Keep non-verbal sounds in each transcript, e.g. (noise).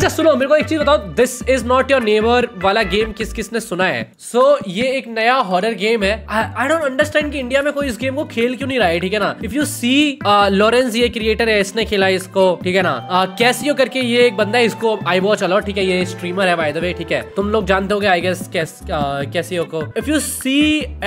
अच्छा सुनो मेरे को एक चीज बताओ this is not your neighbour वाला गेम किस किसने सुना है सो so, ये एक नया हॉरर गेम है आई डोंट अंडरस्टैंड कि इंडिया में कोई इस गेम को खेल क्यों नहीं रहा है ठीक है ना इफ यू सी लॉरेंस ये क्रिएटर है इसने खेला इसको ठीक है ना कैसियो uh, करके ये एक बंदा है इसको आई वॉच अलाउ ठीक है ये स्ट्रीमर है बाय द वे ठीक है तुम लोग जानते हो आई गेस कैसियो को if you see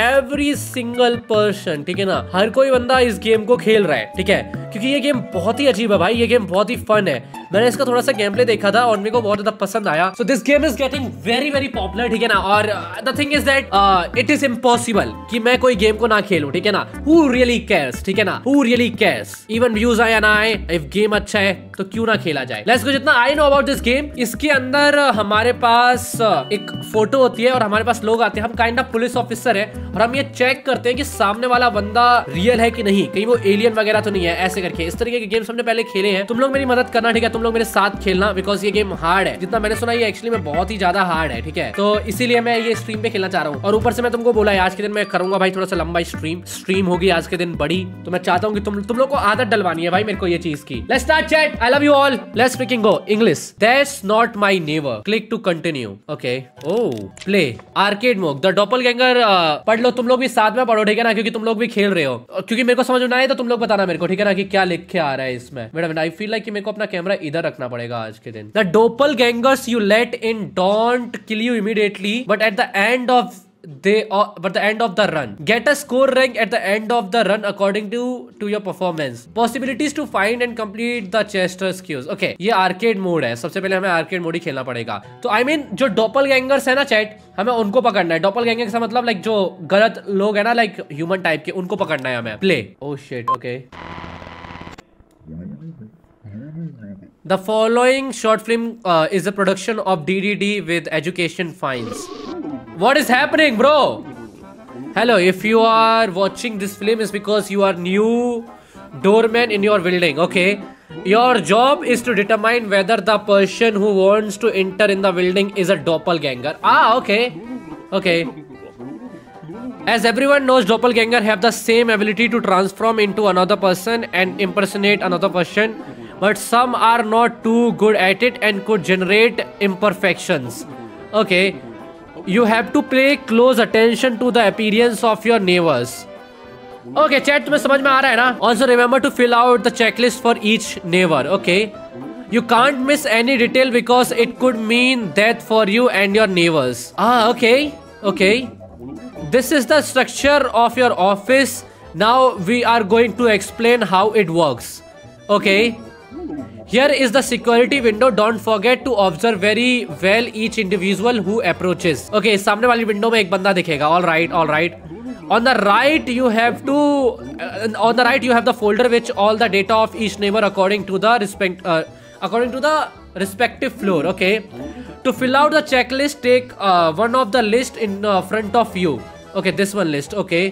every single person ठीक है ना हर कोई बंदा इस गेम को खेल रहा है ठीक है क्योंकि ये गेम बहुत ही अजीब है भाई ये गेम बहुत ही फन है मैंने इसका थोड़ा सा गेम प्ले देखा था और मेरे को बहुत ज्यादा पसंद आया so this game is getting very very popular ठीक है ना और the thing is that it is impossible कि मैं कोई गेम को ना खेलू ठीक है ना हु रियली कैस ठीक है ना who really cares even views आया ना आए इफ गेम अच्छा है तो क्यों ना खेला जाए लेट्स गो जितना I know about this game इसके अंदर uh, हमारे पास uh, एक फोटो होती है और हमारे पास लोग आते हैं हम काइंड ऑफ पुलिस ऑफिसर है और हम ये चेक करते हैं कि सामने वाला बंदा रियल है कि नहीं कहीं वो एलियन वगैरह तो नहीं है ऐसे करके इस तरीके के गेम्स हमने पहले खेले हैं तुम लोग मेरी मदद करना ठीक है तुम लोग मेरे साथ खेलना बिकॉज ये गेम हार्ड है जितना मैंने सुना ये एक्चुअली में बहुत ही ज्यादा हार्ड है ठीक है तो इसीलिए मैं ये स्ट्रीम पे खेलना चाह रहा हूँ और ऊपर से मैं तुमको बोला आज के दिन मैं करूंगा भाई थोड़ा सा लंबा स्ट्रीम स्ट्रीम होगी आज के दिन बड़ी तो मैं चाहता हूँ कि तुम तुम लोग को आदत डलवानी है भाई मेरे को ये चीज की let's start chat I love you all let's speaking go English that's not my never click to continue okay oh play arcade mode the ganger पढ़ लो तुम लोग भी साथ में पढ़ो ठीक है ना क्योंकि तुम लोग भी खेल रहे हो क्योंकि मेरे को समझ में आए तो तुम लोग बताना मेरे को ठीक है ना कि क्या लिख के आ रहा है इसमें मैडम आई फील लाइक मेरे को अपना कैमरा इधर रखना पड़ेगा आज के दिन the doppelgangers you let in don't kill you immediately but at the end of they uh, but the end of the run get a score rank at the end of the run according to to your performance possibilities to find and complete the chester skills okay ये arcade mode है सबसे पहले हमें arcade mode ही खेलना पड़ेगा तो I mean जो doppelgangers है ना chat हमें उनको पकड़ना है doppelganger का मतलब like जो गलत लोग है ना like human type के उनको पकड़ना है हमें play oh shit okay The following short film uh, is a production of DDD with Education Fines. What is happening, bro? Hello, if you are watching this film is because you are new doorman in your building, okay? Your job is to determine whether the person who wants to enter in the building is a doppelganger. Ah, okay. Okay. As everyone knows, doppelganger have the same ability to transform into another person and impersonate another person but some are not too good at it and could generate imperfections. Okay, you have to pay close attention to the appearance of your neighbors. Okay, chat तुम्हें समझ में आ रहा है ना? Also remember to fill out the checklist for each neighbor. Okay. You can't miss any detail because it could mean death for you and your neighbors. Ah, okay. Okay. This is the structure of your office. Now we are going to explain how it works. Okay. Here is the security window. Don't forget to observe very well each individual who approaches. Okay, सामने वाली window में एक बंदा दिखेगा. All right, all right. On the right, you have to uh, on the right you have the folder which all the data of each neighbor according to the respect uh, according to the respective floor. Okay. To fill out the checklist, take uh, one of the list in uh, front of you. Okay, this one list. Okay.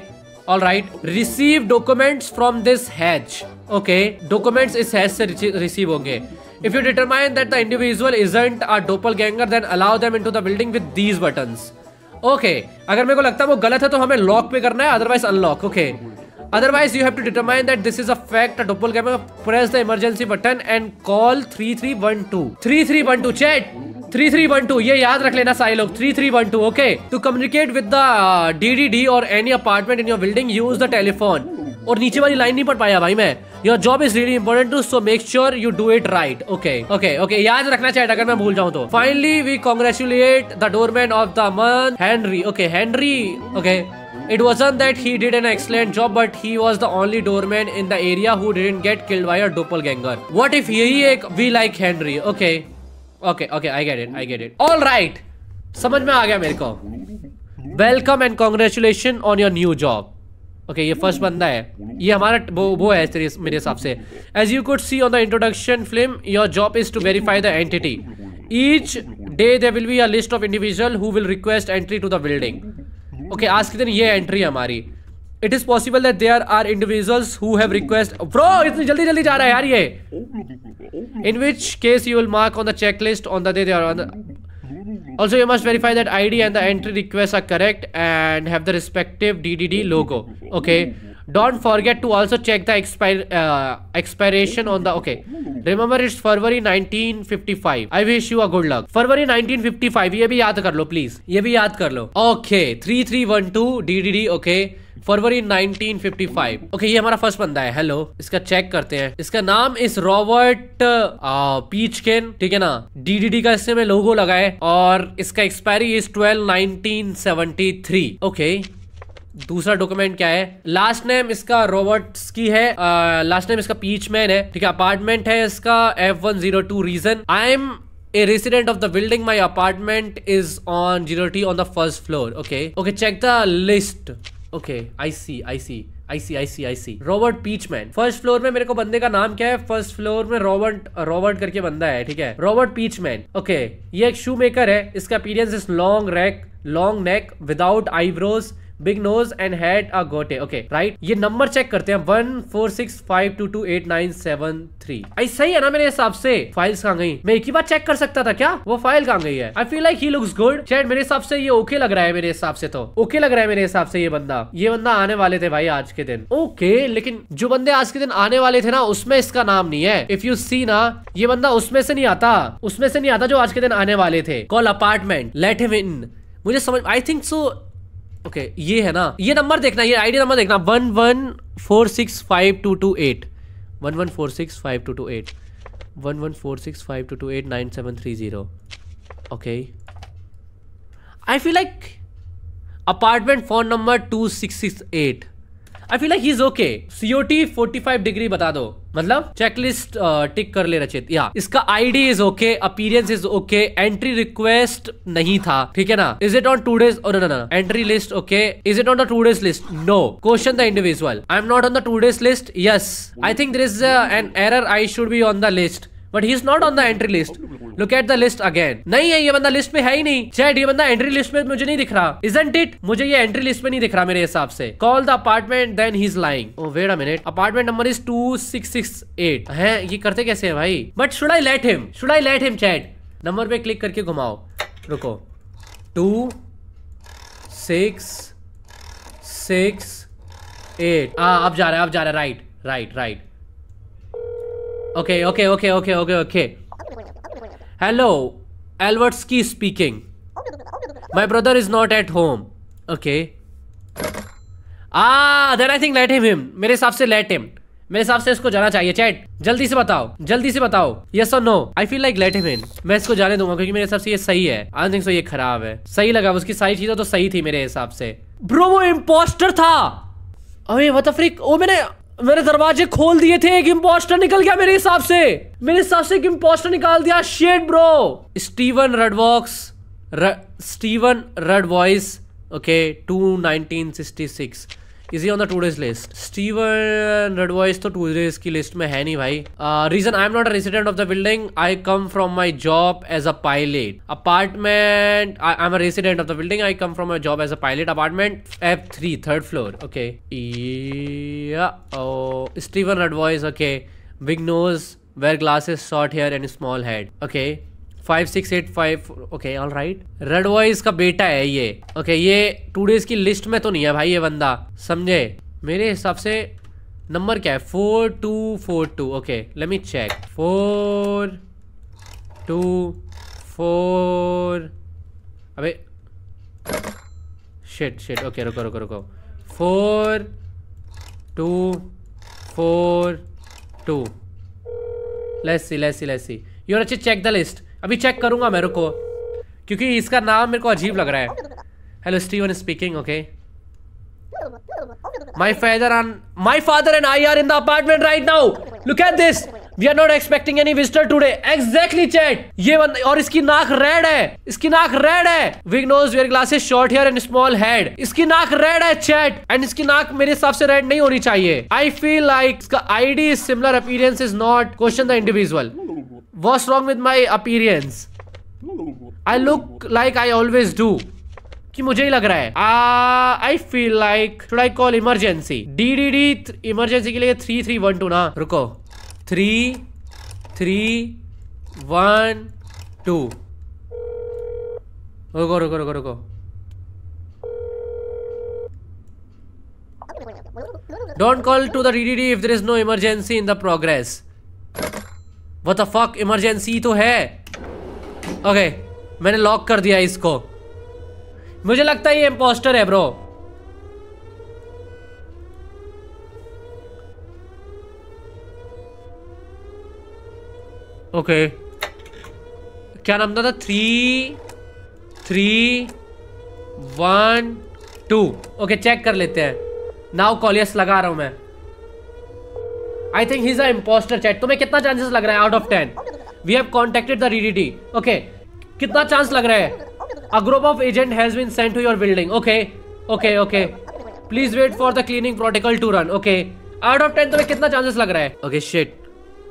All right. Receive documents from this hedge. Okay documents इस hash से receive होंगे if you determine that the individual isn't are doppelganger then allow them into the building with these buttons okay अगर मेरे को लगता है वो गलत है तो हमें लॉक पे करना है otherwise unlock okay otherwise Otherwise, you have to determine that this is a fact. A doppelganger press the emergency button and call 3312. 3312 chat. 3312 ये याद रख लेना सारे लोग 3312 okay to communicate with the DDD or any apartment in your building use the telephone और नीचे वाली line नहीं पढ़ पाया भाई मैं your job is really important to so make sure you do it right okay okay okay याद रखना चाहिए अगर मैं भूल जाऊँ तो finally we congratulate the doorman of the month Henry okay Henry okay It wasn't that he did an excellent job, but he was the only doorman in the area who didn't get killed by a doppelganger. What if यही एक we like Henry? Okay, okay, okay, I get it, I get it. All right, समझ में आ गया मेरे को. Welcome and congratulations on your new job. Okay ये first बंदा है ये हमारा वो वो है मेरे हिसाब से as you could see on the introduction film your job is to verify the entity each day they will be a list of individual who will request entry to the building okay आज के दिन ये entry है हमारी it is possible that there are individuals who have request bro इतनी जल्दी जल्दी जा रहा है यार ये in which case you will mark on the check list on the day they are on the Also, you must verify that ID and the entry requests are correct and have the respective DDD logo. Okay. Don't forget to also check the expire expiration on the okay remember it's February 1955 I wish you a good luck February 1955 ये भी याद कर लो please ये भी याद कर लो okay three three one two D D D okay February 1955 okay ये हमारा फर्स्ट बंदा है हेलो इसका चेक करते हैं इसका नाम इस रॉबर्ट पीचकेन ठीक है ना डीडीडी का इससे में लोगो लगाए और इसका expiry is twelve nineteen okay दूसरा डॉक्यूमेंट क्या है लास्ट नेम इसका रॉबर्ट की है लास्ट नेम इसका पीचमैन है ठीक है अपार्टमेंट है इसका F one zero two reason I am a resident of the building my apartment is on zero on the first floor. Okay. Okay okay the list. Okay, I I see I see I see Robert Peachman first floor में मेरे को बंदे का नाम क्या है first floor में Robert Robert करके बंदा है ठीक है रॉबर्ट पीचमैन ओके ये एक शू मेकर है इसका appearance is long rack long neck without eyebrows big nose and head a goatee okay right ये नंबर चेक करते हैं one four six five two two eight nine seven three ऐसा ही है ना मेरे हिसाब से फाइल्स कहाँ गई मैं एक ही बार चेक कर सकता था क्या वो फाइल कहाँ गई है I feel like he looks good शायद मेरे हिसाब से ये ओके लग रहा है मेरे हिसाब से तो ओके लग रहा है मेरे हिसाब से ये बंदा ये बंदा आने वाले थे भाई आज के दिन ओके लेकिन जो बंदे आज के दिन आने वाले थे ना उसमें इसका नाम नहीं है इफ यू सी ना ये बंदा उसमें से नहीं आता उसमें से नहीं आता जो आज के दिन आने वाले थे call apartment let him in मुझे समझ I think so okay okay, ये है ना ये नंबर देखना ये आईडी नंबर देखना one one four six five two two eight one one four six five two two eight one one four six five two two eight nine seven three zero okay I feel like apartment phone number two six six eight I feel like he is okay COT 45 degree बता दो मतलब checklist टिक uh, कर ले रचित या इसका ID is okay appearance is okay entry request नहीं था ठीक है ना is it on today's और entry list okay is it on the today's list no question the individual I am not on the today's list yes I think there is an error I should be on the list but he is not on the entry list look at the list again नहीं है ये बंदा list में है ही नहीं chat ये बंदा entry list में मुझे नहीं दिख रहा इजेंट इट मुझे ये एंट्री लिस्ट में नहीं दिख रहा मेरे हिसाब से call the apartment then he is lying oh wait a minute apartment number is 2668 हैं ये करते कैसे है भाई but should I let him should I let him chat number पे क्लिक करके घुमाओ रुको टू सिक्स 6 एट हाँ अब जा रहा है अब जा रहा है right right right Okay, okay, okay, okay, okay, okay. Hello, Albertski speaking. My brother is not at home. Okay. Ah, then I think let him him. मेरे हिसाब से let him. मेरे हिसाब से इसको जाना चाहिए चैट जल्दी से बताओ जल्दी से बताओ यस और no I feel like let him in मैं इसको जाने दूंगा क्योंकि मेरे हिसाब से ये सही है आई थिंक सो ये खराब है सही लगा उसकी सारी चीजें तो सही थी मेरे हिसाब से ब्रो वो इम्पोस्टर था अरे वतफरिक ओ मैंने मैंने दरवाजे खोल दिए थे एक इम्पोस्टर निकल गया मेरे हिसाब से मेरे हिसाब से एक इम्पोस्टर निकाल दिया शेड bro Steven Redvox Steven Redvoice okay two nineteen sixty six is on the today's list Steven Redvoice तो टू डेज की लिस्ट में है नहीं भाई reason I am not a resident of the building I come from my job as a pilot apartment I am a resident of the building I come from my job as a pilot apartment F three third floor okay Steven Redvoice okay big nose wear glasses short hair and small head okay five six eight five okay all right Redvoice का बेटा है ये okay okay, ये today's की लिस्ट में तो नहीं है भाई ये बंदा समझे मेरे हिसाब से नंबर क्या है four two four two okay lemme check four two four अबे शिट शिट ओके रुको रुको रुको four two four two let's see let's see see you अच्छे चेक द लिस्ट अभी चेक करूंगा मेरे को क्योंकि इसका नाम मेरे को अजीब लग रहा है hello Steven speaking okay my father and my father and I are in the apartment right now look at this we are not expecting any visitor today exactly chat ये बंद और इसकी नाक रेड है इसकी नाक रेड है big nose wear glasses short hair and small head इसकी नाक रेड है चैट एंड इसकी नाक मेरे हिसाब से रेड नहीं होनी चाहिए आई फील लाइक इसका ID similar appearance is not question the individual what wrong with my appearance I look like I always do कि मुझे ही लग रहा है I feel like should I call emergency D D D emergency के लिए three three one to ना रुको थ्री थ्री वन टू रुको रुको रुको रुको don't call to the D if there is no emergency in the progress what the fuck emergency तो है ओके okay, मैंने लॉक कर दिया इसको मुझे लगता है ये इम्पोस्टर है ब्रो ओके क्या नाम था three three one two okay check कर लेते हैं नाउ कॉलियस लगा रहा हूं मैं I think he is a impostor chat तुम्हें कितना चांसेस लग रहा है out of ten we have contacted the रीडीडी ओके कितना चांस लग रहा है a group of agent has been sent to your building okay okay okay please wait for the cleaning protocol to run okay out of ten तुम्हें कितना chances लग रहा है okay okay, shit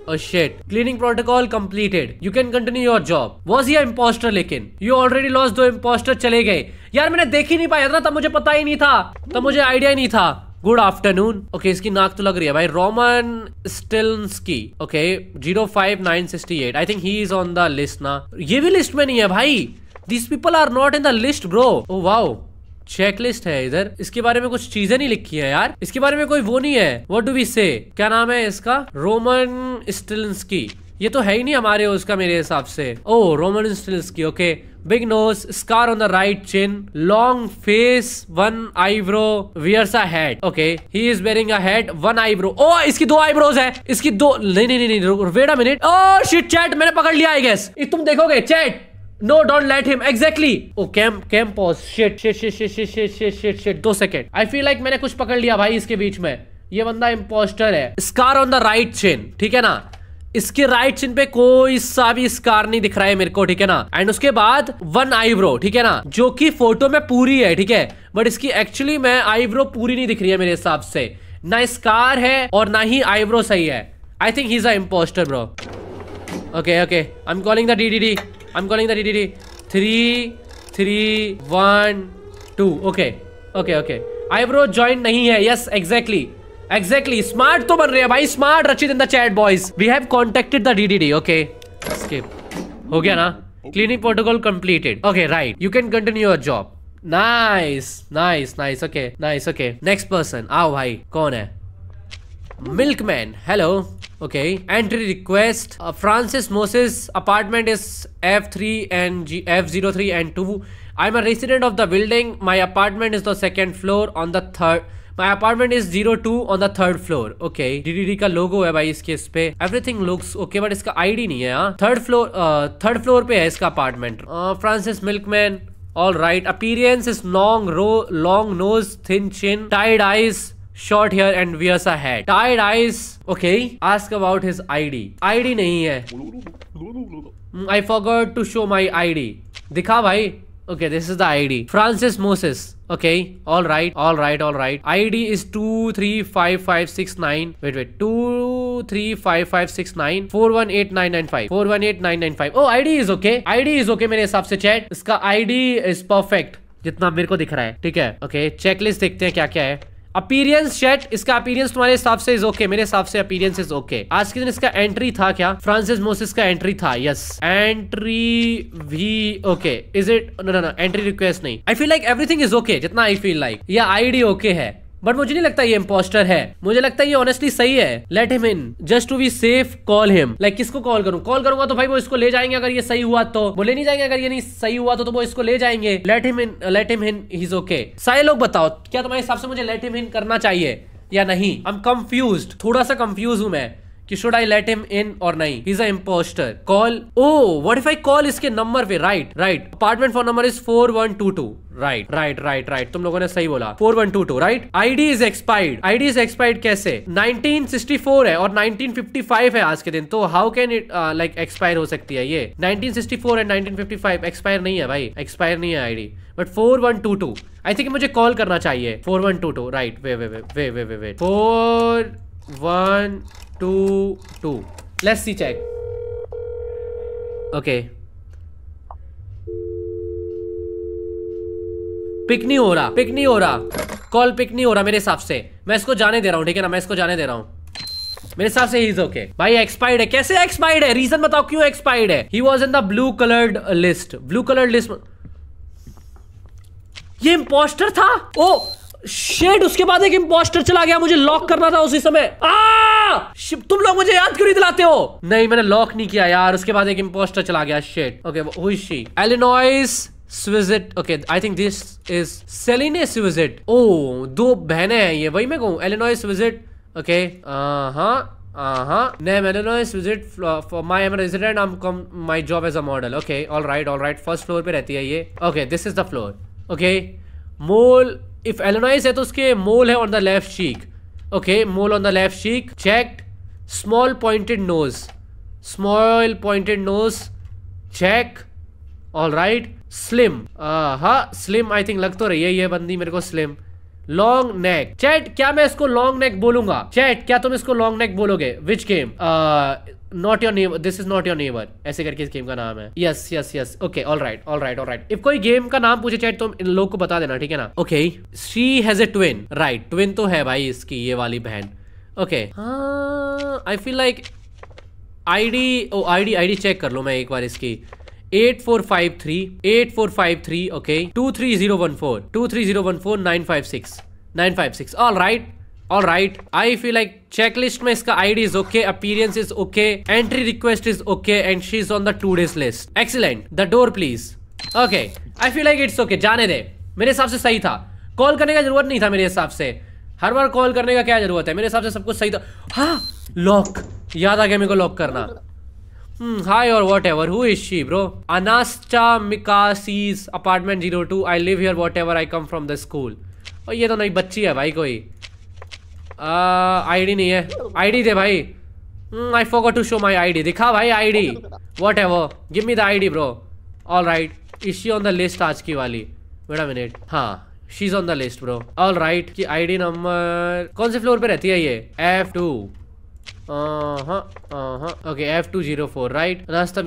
a shit. Cleaning protocol completed. You can continue your job. Was he an imposter लेकिन? You already lost दो imposter चले गए. यार मैंने देख ही नहीं पाया था तब मुझे पता ही नहीं था तब मुझे आइडिया ही नहीं था गुड आफ्टरनून ओके इसकी नाक तो लग रही है भाई Roman Stilski okay zero five nine sixty eight I think he is on the list ना ये भी लिस्ट में नहीं है भाई this people are not in the list bro oh wow checklist है इधर इसके बारे में कुछ चीजें नहीं लिखी है यार इसके बारे में कोई वो नहीं है वट डू वी से क्या नाम है इसका रोमन स्टिल्स ये तो है ही नहीं हमारे उसका मेरे हिसाब से oh Roman Stilski okay big nose scar on the right chin long face one eyebrow wears a okay he is wearing a one eyebrow oh इसकी दो आईब्रोज है इसकी दो नहीं नहीं नहीं, नहीं रुक, wait a minute oh shit chat मैंने पकड़ लिया आई गैस तुम देखोगे chat No, don't let him. Exactly. Oh, camp, camp pause. Shit, shit, shit, shit, shit, shit, shit, shit, shit. दो सेकेंड. I feel like मैंने कुछ पकड़ लिया भाई इसके बीच में. ये बंदा इम्पोस्टर है. Scar on the right chin ठीक है ना? इसके राइट चिन पे कोई सा भी स्कार नहीं दिख रहा है मेरे को ठीक है ना एंड उसके बाद वन आईब्रो ठीक है ना जो कि फोटो में पूरी है ठीक है बट इसकी एक्चुअली में आईब्रो पूरी नहीं दिख रही है मेरे हिसाब से ना स्कार है और ना ही आईब्रो सही है I think he is a impostor bro okay okay I am calling the D D D I'm calling the DDD. Three, three, one, two. Okay, okay, okay. Eyebrow joint नहीं है yes exactly exactly smart तो बन रहे हैं भाई smart Rachit in the chat boys we have contacted the DDD okay skip हो गया ना cleaning protocol completed okay right you can continue your job nice nice nice okay nice okay next person आओ भाई कौन है milkman hello Okay. Entry request. Uh, Francis Moses apartment is F3 and G F03 and 2. I'm a resident of the building. My apartment is the second floor on the third. My apartment is zero two on the third floor okay DDD का logo है भाई इस पे everything looks okay but इसका ID नहीं है third floor third floor पे है इसका apartment Francis milkman all right appearance is long, row long nose thin chin tied eyes short hair and wears a hat tied eyes okay ask about his ID ID नहीं है I forgot to show my I D दिखा भाई okay this is the ID Francis Moses okay all right all right all right I D is two three five five six nine wait wait two three five five six nine four one eight nine nine five four one eight nine nine five oh I D is okay I D is okay मेरे हिसाब से chat इसका आई D is perfect जितना मेरे को दिख रहा है ठीक है ओके okay, चेकलिस्ट देखते हैं क्या क्या है अपीरियंस शेट इसका अपीरियंस तुम्हारे हिसाब से इज ओके मेरे हिसाब से अपीरियंस इज ओके आज के दिन इसका एंट्री था क्या फ्रांसिस मोसिस का एंट्री था yes entry we okay is it no no entry request नहीं I feel like everything is okay जितना आई फील लाइक या आईडी ओके है बट मुझे नहीं लगता ये इम्पोस्टर है मुझे लगता है ये ऑनेस्टली सही है let him in just to be safe call him like किसको कॉल करूं कॉल करूंगा तो भाई वो इसको ले जाएंगे अगर ये सही हुआ तो वो ले नहीं जाएंगे अगर ये नहीं सही हुआ तो, तो वो इसको ले जाएंगे let him in let him in is okay सारे लोग बताओ क्या तुम्हारे हिसाब से मुझे लेट हिम इन करना चाहिए या नहीं आई एम कंफ्यूज थोड़ा सा कंफ्यूज हूं मैं कि should I let him in और नहीं is impostor call oh what if I call इसके नंबर पे right right apartment phone number is four one two two right right right right तुम लोगों ने सही बोला four one two two right I D is expired I D is expired कैसे 1964 है और 1955 है आज के दिन तो how can it like expire हो सकती है ये 1964 एंड 1955 एक्सपायर नहीं है भाई एक्सपायर नहीं है ID but four one two two I think मुझे कॉल करना चाहिए four one two two right way way way way way way four one two two let's see check okay pick नहीं हो रहा पिक नहीं हो रहा कॉल पिक नहीं हो रहा मेरे हिसाब से मैं इसको जाने दे रहा हूँ ठीक है ना मैं इसको जाने दे रहा हूँ मेरे हिसाब से इज ओके भाई एक्सपायर्ड है कैसे एक्सपायर्ड है रीजन बताओ क्यों एक्सपायर्ड है he was in the blue coloured list blue coloured list ये इम्पोस्टर था ओ शेड उसके बाद एक इम्पोस्टर चला गया मुझे लॉक करना था उसी समय आ! तुम लोग मुझे याद क्यों नहीं दिलाते हो नहीं मैंने लॉक नहीं किया यार उसके बाद एक इम्पोस्टर चला गया shit okay Elinois Swizit okay I think this is Seline Swizit oh दो बहने हैं ये वही मैं कहूँ एलिनॉय विजिट ओके हाँ Uh-huh. Name Illinois visit uh, for my am resident. I'm come my job as a model. Okay, all right, all right. First floor पे रहती है ये. Okay, this is the floor. Okay, mole if Elonise है तो उसके mole है on the left cheek okay mole on the left cheek checked small pointed nose small pointed nose check all right slim हा slim I think लग तो रही है ये बंदी मेरे को स्लिम लॉन्ग नेक चैट क्या मैं इसको लॉन्ग नेक बोलूंगा चैट क्या तुम इसको लॉन्ग नेक बोलोगे which game not your neighbour this is not your neighbour ऐसे करके इस गेम का नाम है yes yes yes okay all right all right all right if कोई गेम का नाम पूछे चैट तो इन लोग को बता देना ठीक है ना okay she has a twin right twin तो है भाई इसकी ये वाली बहन okay I feel like I D oh I D I D check कर लो मैं एक बार इसकी eight four five three eight four five three okay two three zero one all I feel like में इसका ID is okay appearance is okay entry request is okay and she is on the today's list excellent the door please okay I feel like it's okay जाने दे मेरे हिसाब से सही था call करने का जरूरत नहीं था मेरे हिसाब से हर बार कॉल करने का क्या जरूरत है मेरे हिसाब से सब कुछ सही था हाँ लॉक याद आ गया मेरे को लॉक करना हाय और whatever who is she bro Anasta Mikasis apartment zero two I live your whatever I come from the school और ये तो नई बच्ची है भाई कोई आईडी uh, नहीं है आईडी दे भाई I forgot to show my ID दिखा भाई आईडी व्हाट है वो give me the ID bro all right is she on the list आज की वाली वेट अ मिनट हाँ she is on the list bro all right की ID number कौन से फ्लोर पे रहती है ये F two okay F two zero four right रास्ता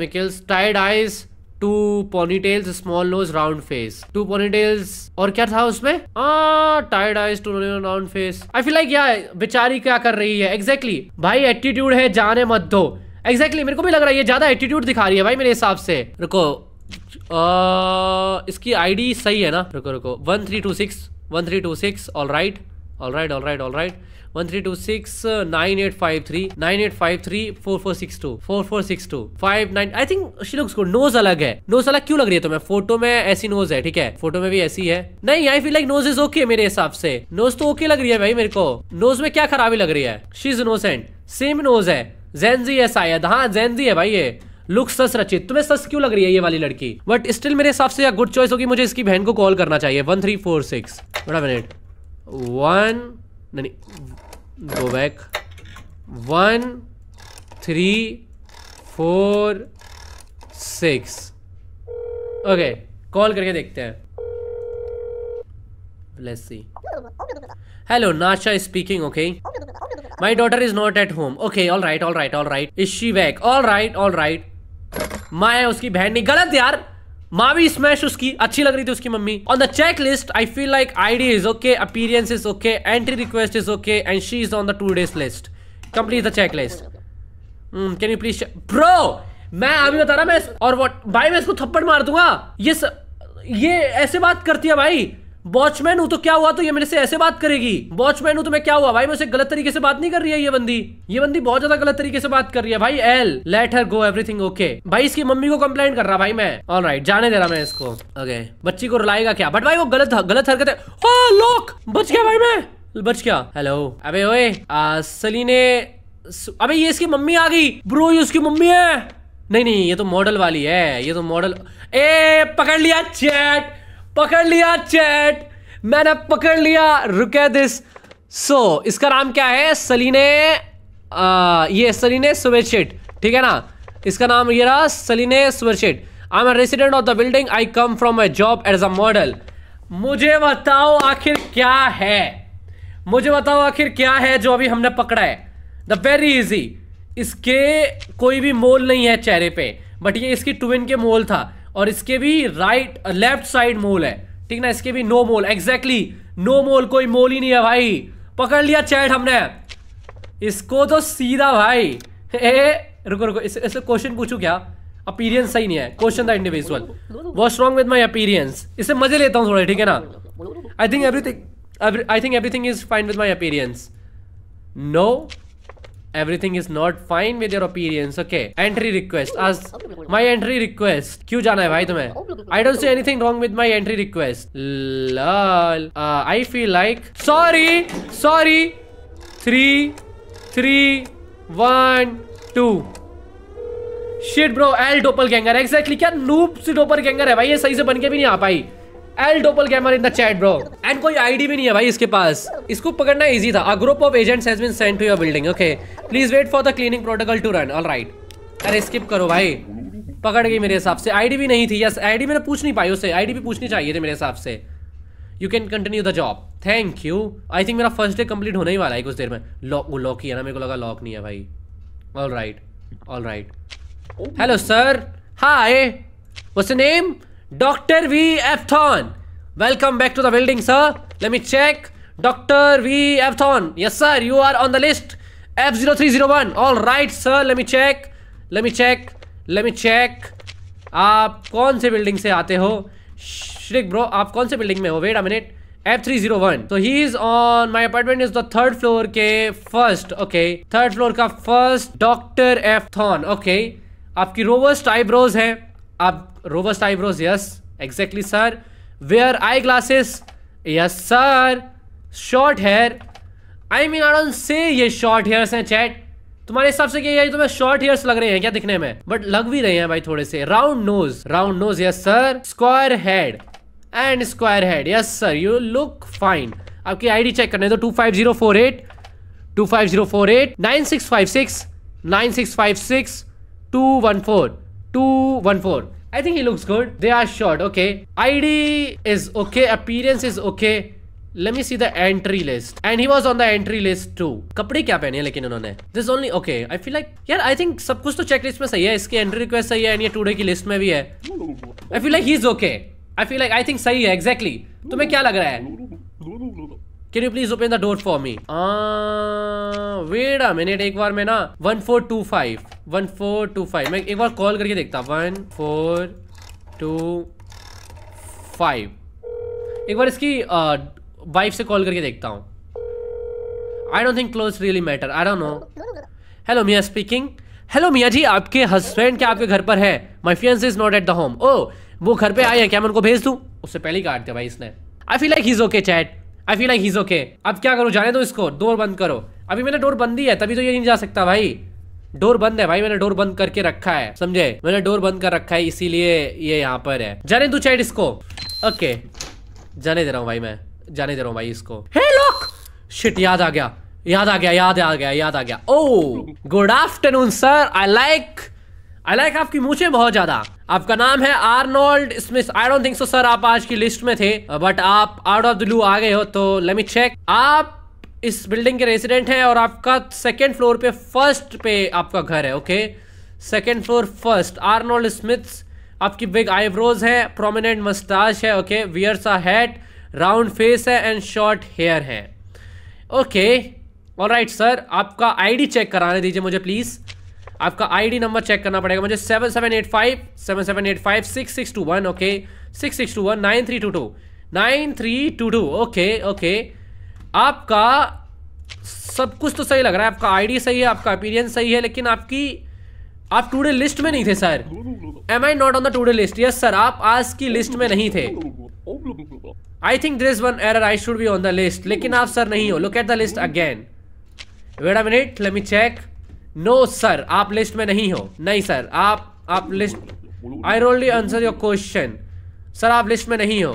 टाइड eyes two ponytails small nose round face to ponytails और क्या था उसमें टाइड eyes two round face I feel like बेचारी क्या कर रही है एग्जैक्टली exactly. भाई एटीट्यूड है जाने मत दो एग्जैक्टली exactly, मेरे को भी लग रहा है ज्यादा एटीट्यूड दिखा रही है भाई मेरे हिसाब से रुको आ, uh, इसकी आईडी सही है ना रुको रुको one three two six one three two six all right all right all right all right one three two six nine eight five three nine eight five three four four six two four four six two five nine I think she looks good nose अलग है knows अलग क्यों लग रही है तुम्हें photo में ऐसी नोज है ठीक है फोटो में भी ऐसी है नहीं I feel like nose is okay मेरे हिसाब से नोज तो ओके लग रही है भाई मेरे को नोज में क्या खराबी लग रही है she is innocent same nose है जैनजी है शायद हाँ जैनजी है भाई ये लुक सस रचित तुम्हें सस क्यों लग रही है ये वाली लड़की बट स्टिल मेरे हिसाब से गुड चॉइस होगी मुझे इसकी बहन को कॉल करना चाहिए वन थ्री फोर सिक्स बड़ा मिनट वन नहीं go back one three four six okay call करके देखते हैं let's hello Nasha speaking okay my daughter is not at home okay all right all right all right is she back all right all right माए उसकी बहन नहीं गलत यार माँ भी स्मैश उसकी अच्छी लग रही थी उसकी मम्मी on the check checklist I feel like ID is okay appearance is okay entry request is okay and she is on the today's list complete the check checklist can you please bro मैं अभी बता रहा मैं और what भाई मैं इसको थप्पड़ मार दूंगा ये स... ये ऐसे बात करती है भाई वॉचमैन हूँ तो क्या हुआ तो ये मेरे से ऐसे बात करेगी वॉचमैन हूँ तो मैं क्या हुआ भाई मुझसे गलत तरीके से बात नहीं कर रही है ये बंदी ये बंदी बहुत ज्यादा गलत तरीके से बात कर रही है भाई एल let her go everything okay भाई इसकी मम्मी को कंप्लेंट कर रहा भाई मैं ऑल राइट जाने दे रहा मैं इसको ओके बच्ची को रुलाएगा क्या बट भाई वो गलत गलत हरकत है लोक oh, बच गया भाई मैं बच गया हेलो अबे ओए सली ने अबे ये इसकी मम्मी आ गई ब्रो ये उसकी मम्मी है नहीं नहीं ये तो मॉडल वाली है ये तो मॉडल ए पकड़ लिया चैट पकड़ लिया चैट मैंने पकड़ लिया रुके दिस सो so, इसका नाम क्या है सलीने आ, ये सलीने सुवेचिट ठीक है ना इसका नाम ये रहा Seline Suvechit I am resident of the building I come from my job as a model मुझे बताओ आखिर क्या है मुझे बताओ आखिर क्या है जो अभी हमने पकड़ा है द वेरी इजी इसके कोई भी मोल नहीं है चेहरे पे बट ये इसकी ट्विन के मोल था और इसके भी राइट लेफ्ट साइड मोल है ठीक ना इसके भी no mole exactly no mole कोई मोल ही नहीं है भाई पकड़ लिया चैट हमने इसको तो सीधा भाई (laughs) ए रुको रुको इससे इसे क्वेश्चन पूछू क्या अपीरियंस सही नहीं है question the individual what wrong with my appearance इसे मजे लेता हूँ थोड़ा ठीक है ना I think everything I think everything is fine with my appearance no everything is not fine with your appearance okay entry request as my entry request क्यों जाना है भाई तुम्हें I don't see anything wrong with my entry request lol uh, I feel like sorry sorry three three one two shit bro L doppelganger exactly क्या noob से doppelganger है भाई ये सही से बन के भी एल doppelganger in the chat bro and कोई आईडी भी नहीं है भाई इसके पास इसको पकड़ना इजी था a group of agents has been sent to your building okay please wait for the cleaning protocol to run all right अरे स्किप करो भाई पकड़ गई मेरे हिसाब से आईडी भी नहीं थी यस आईडी मैंने पूछ नहीं पाई उससे आईडी भी पूछनी चाहिए थी मेरे हिसाब से you can continue the job thank you I think मेरा फर्स्ट डे कंप्लीट होने ही वाला है कुछ देर में लॉक वो लॉक ही है ना मेरे को लगा लॉक नहीं है भाई all right all right hello sir hi what's name doctor V Efthon welcome back to the building sir let me check doctor V Efthon yes sir you are on the list F zero three zero one all right sir let me check let me check let me check आप कौन से building से आते हो श्रिक bro आप कौन से building में हो wait a minute F three zero one तो he is on my apartment is the third floor के फर्स्ट ओके थर्ड फ्लोर का फर्स्ट डॉक्टर एफ ओके आपकी रोवर्स आईब्रोज है आप robust eyebrows yes exactly sir wear eyeglasses yes sir short hair I mean I don't say ये short hairs हैं chat तुम्हारे हिसाब से क्या तुम्हें शॉर्ट हेयर्स लग रहे हैं क्या दिखने में बट लग भी रहे हैं भाई थोड़े से round nose round nose yes sir square head and square head yes sir you look fine आपकी आईडी चेक करने दो two five zero four eight two five zero four eight nine six five six nine six five six two one four 214. I think he looks good. They are short. Okay. ID is okay. Appearance is okay. Let me see the entry list. And he was on the entry list too. कपड़े क्या पहने हैं लेकिन उन्होंने This only okay. I feel like यार I think सब कुछ तो चेक लिस्ट में सही है इसकी एंट्री रिक्वेस्ट सही है एंड ये टूडे की लिस्ट में भी है I feel like he's okay. I feel like I think सही है exactly. तुम्हें क्या लग रहा है can you please open the door for me wait a minute एक बार मैं ना one four two five one four two five मैं एक बार कॉल करके देखता वन फोर टू फाइव एक बार इसकी वाइफ से कॉल करके देखता हूँ I don't think close really matter I don't know hello Mia speaking hello Mia ji आपके हस्बैंड क्या आपके घर पर है my fiance is not at the home ओ वो घर पे आए हैं क्या मैं उनको भेज दूँ उससे पहले ही काट दिया भाई इसने I feel like he is okay chat I feel like he's okay अब क्या करूँ जाने दो इसको डोर बंद करो अभी मैंने डोर बंद ही है तभी तो ये नहीं जा सकता भाई डोर बंद है भाई मैंने डोर बंद करके रखा है समझे मैंने डोर बंद कर रखा है इसीलिए ये यहाँ पर है जाने दो चाइड इसको ओके जाने दे रहा हूँ भाई मैं जाने दे रहा हूँ भाई इसको हे लोक शिट याद आ गया याद आ गया याद आ गया याद आ गया oh good afternoon sir I like I like आपकी मुझे बहुत ज्यादा आपका नाम है Arnold Smith I don't think so sir आप आज की लिस्ट में थे बट आप आउट ऑफ द लू आ गए हो तो लेट मी चेक आप इस बिल्डिंग के रेसिडेंट हैं और आपका सेकेंड फ्लोर पे फर्स्ट पे आपका घर है okay second floor first Arnold Smith आपकी बिग आईब्रोज है प्रोमिनेंट मस्टाश है okay wears are hat round face है एंड शॉर्ट हेयर है ओके ऑल राइट सर आपका आईडी चेक कराने दीजिए मुझे प्लीज़ आपका आईडी नंबर चेक करना पड़ेगा मुझे seven seven eight five seven seven eight five six six two one okay six six two one nine three two two nine three two two okay okay आपका सब कुछ तो सही लग रहा है आपका आईडी सही है आपका अपीरियंस सही है लेकिन आपकी आप टूडे लिस्ट में नहीं थे sir am I not on the today list yes sir आप आज की लिस्ट में नहीं थे I think this one error I should be on the list लेकिन आप सर नहीं हो look at the list again wait a minute let me check no sir आप लिस्ट में नहीं हो नहीं सर आप आप list I wrongly answer your question sir आप लिस्ट में नहीं हो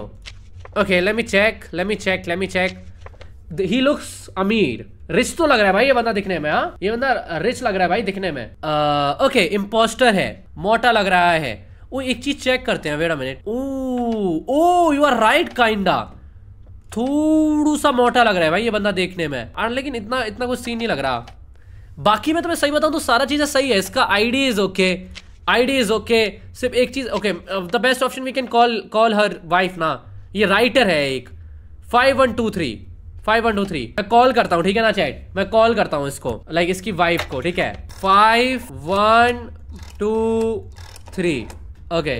okay let me check let me check let me check he looks अमीर रिच तो लग रहा है भाई ये बंदा दिखने में हाँ ये बंदा रिच लग रहा है भाई दिखने में ओके uh, इम्पोस्टर okay, है मोटा लग रहा है वो एक चीज चेक करते हैं wait minute oh you are right kinda थोड़ा सा मोटा लग रहा है भाई ये बंदा देखने में लेकिन इतना इतना कुछ सीन नहीं लग रहा बाकी मैं तुम्हें सही बताऊँ तो सारा चीज़ें सही है इसका ID is okay ID is okay सिर्फ एक चीज़ okay the best option we can call call her wife ना ये राइटर है एक five one two three five one two three मैं कॉल करता हूँ ठीक है ना चैट मैं कॉल करता हूँ इसको लाइक like, इसकी वाइफ को ठीक है five one two three okay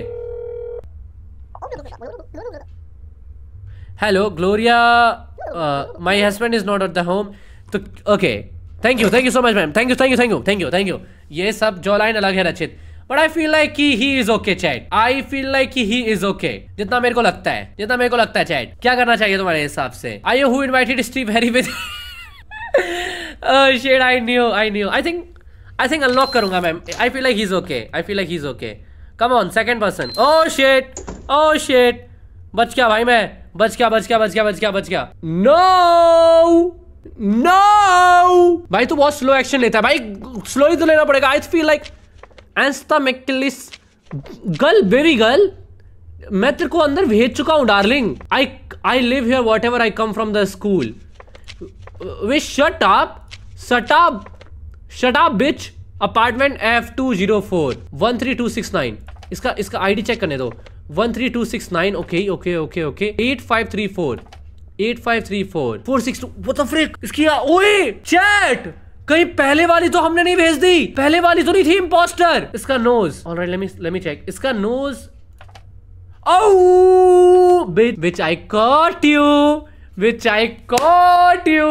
hello Gloria my husband is not at the home तो okay okay. Thank you thank you so much ma'am thank you thank you thank you thank you thank you ये सब जो line अलग है रचित but I feel like की he is okay chat I feel like की he is okay जितना मेरे को लगता है जितना मेरे को लगता है चैट क्या करना चाहिए तुम्हारे हिसाब से I who invited stay very with shed I knew I knew I think I think unlock करूंगा ma'am I feel like he is okay I feel like he is okay come on second person oh shit oh shit बच क्या भाई मैं बच क्या बच क्या बच क्या बच क्या बच क्या नो no! No no! भाई तू बहुत स्लो एक्शन लेता है भाई स्लो ही तो लेना पड़ेगा आई फील लाइक एंस्ता मैकलिस गर्ल वेरी गर्ल मैं तेरे को अंदर भेज चुका हूं darling I I live here whatever I come from the school wish shut up shut up shut up bitch apartment F two zero four one three two six nine इसका इसका ID check करने दो one three two six nine okay okay okay okay eight five three four eight five chat कहीं पहले वाली तो हमने नहीं भेज दी पहले वाली तो नहीं थी इम्पोस्टर इसका nose all right let me let me check इसका nose which I caught you which I caught you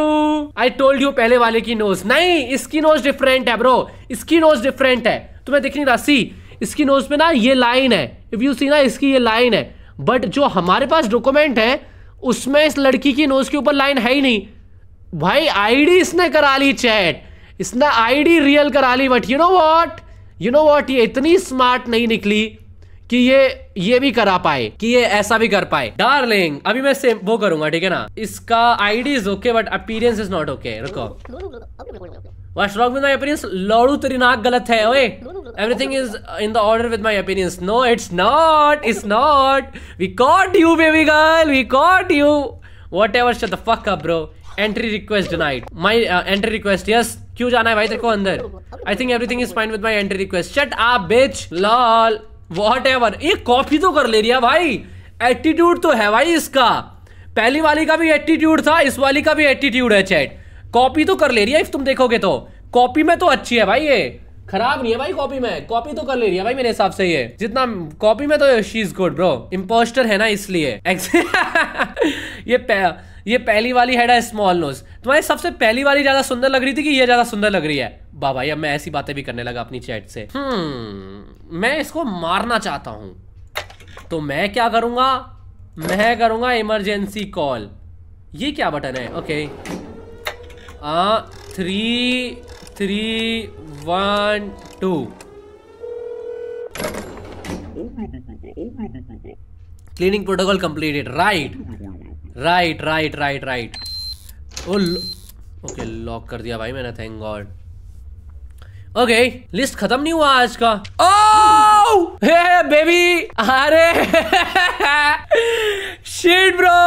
I told you पहले वाले की नोज नहीं इसकी नोज डिफरेंट है ब्रो इसकी नोज डिफरेंट है तुम्हें दिख नहीं रहा सी इसकी नोज में ना ये लाइन है इफ यू सी ना इसकी ये लाइन है बट जो हमारे पास डॉक्यूमेंट है उसमें इस लड़की की नोज के ऊपर लाइन है ही नहीं भाई आईडी इसने करा ली चैट इसने आईडी रियल करा ली but you know what you know what ये इतनी स्मार्ट नहीं निकली कि ये ये भी करा पाए कि ये ऐसा भी कर पाए डार्लिंग अभी मैं सेम वो करूंगा ठीक है ना इसका ID is okay but appearance is not okay रुको वाश्रॉग विद माय ओपिनियंस लौड़ू तेरी नाक गलत है ओए everything is in the order with my opinions no it's not it's not we caught you baby girl we caught you whatever shut the fuck entry request denied my entry request yes क्यों जाना है भाई तेरे को अंदर I think everything is fine with my entry request shut up bitch lol whatever ये coffee तो कर ले रही भाई एटीट्यूड तो है भाई इसका पहली वाली का भी एटीट्यूड था इस वाली का भी एटीट्यूड है चैट कॉपी तो कर ले रही है इफ तुम देखोगे तो कॉपी में तो अच्छी है भाई ये खराब नहीं है भाई कॉपी में कॉपी तो कर ले रही है भाई मेरे हिसाब से ये जितना कॉपी में तो she is good bro imposter है ना इसलिए (laughs) ये ये पहली वाली हेड है स्मॉल नोज तुम्हारी सबसे पहली वाली ज्यादा सुंदर लग रही थी कि ये ज्यादा सुंदर लग रही है बाबा भाई अब मैं ऐसी बातें भी करने लगा अपनी चैट से हम्म, मैं इसको मारना चाहता हूं तो मैं क्या करूंगा मैं करूंगा इमरजेंसी कॉल ये क्या बटन है okay okay. Three three one two cleaning protocol completed right right right right right okay lock कर दिया भाई मैंने थैंक गॉड ओके लिस्ट खत्म नहीं हुआ आज का ओ oh! हे बेबी अरे shit bro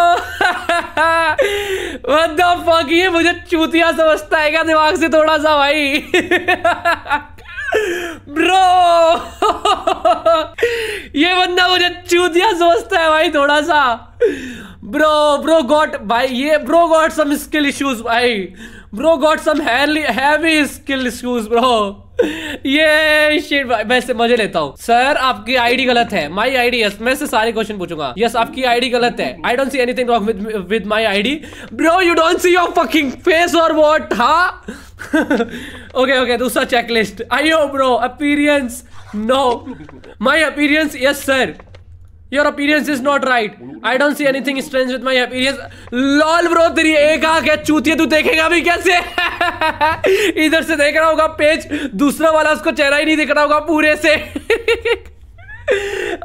what the fuck ये मुझे चूतिया समझता है क्या दिमाग से थोड़ा सा भाई ब्रो ये बंदा मुझे चूतिया समझता है भाई थोड़ा सा ब्रो ब्रो गॉट भाई ये bro got some skill issues भाई bro got some heavy skill issues bro ये शिट मैं इससे मजे लेता हूँ सर आपकी आईडी गलत है माई आईडी यस मैं इससे सारे क्वेश्चन पूछूंगा यस आपकी आईडी गलत है I don't see anything wrong with with my ID bro you don't see your fucking face और व्हाट हा ओके ओके दूसरा चेकलिस्ट आईओ bro appearance no my appearance yes sir Your appearance is not right. I don't see anything strange with my appearance. Lol bro तेरी एक आंख है चूतिया तू देखेगा भी कैसे (laughs) इधर से देख रहा होगा पेज दूसरा वाला उसको चेहरा ही नहीं दिख रहा होगा पूरे से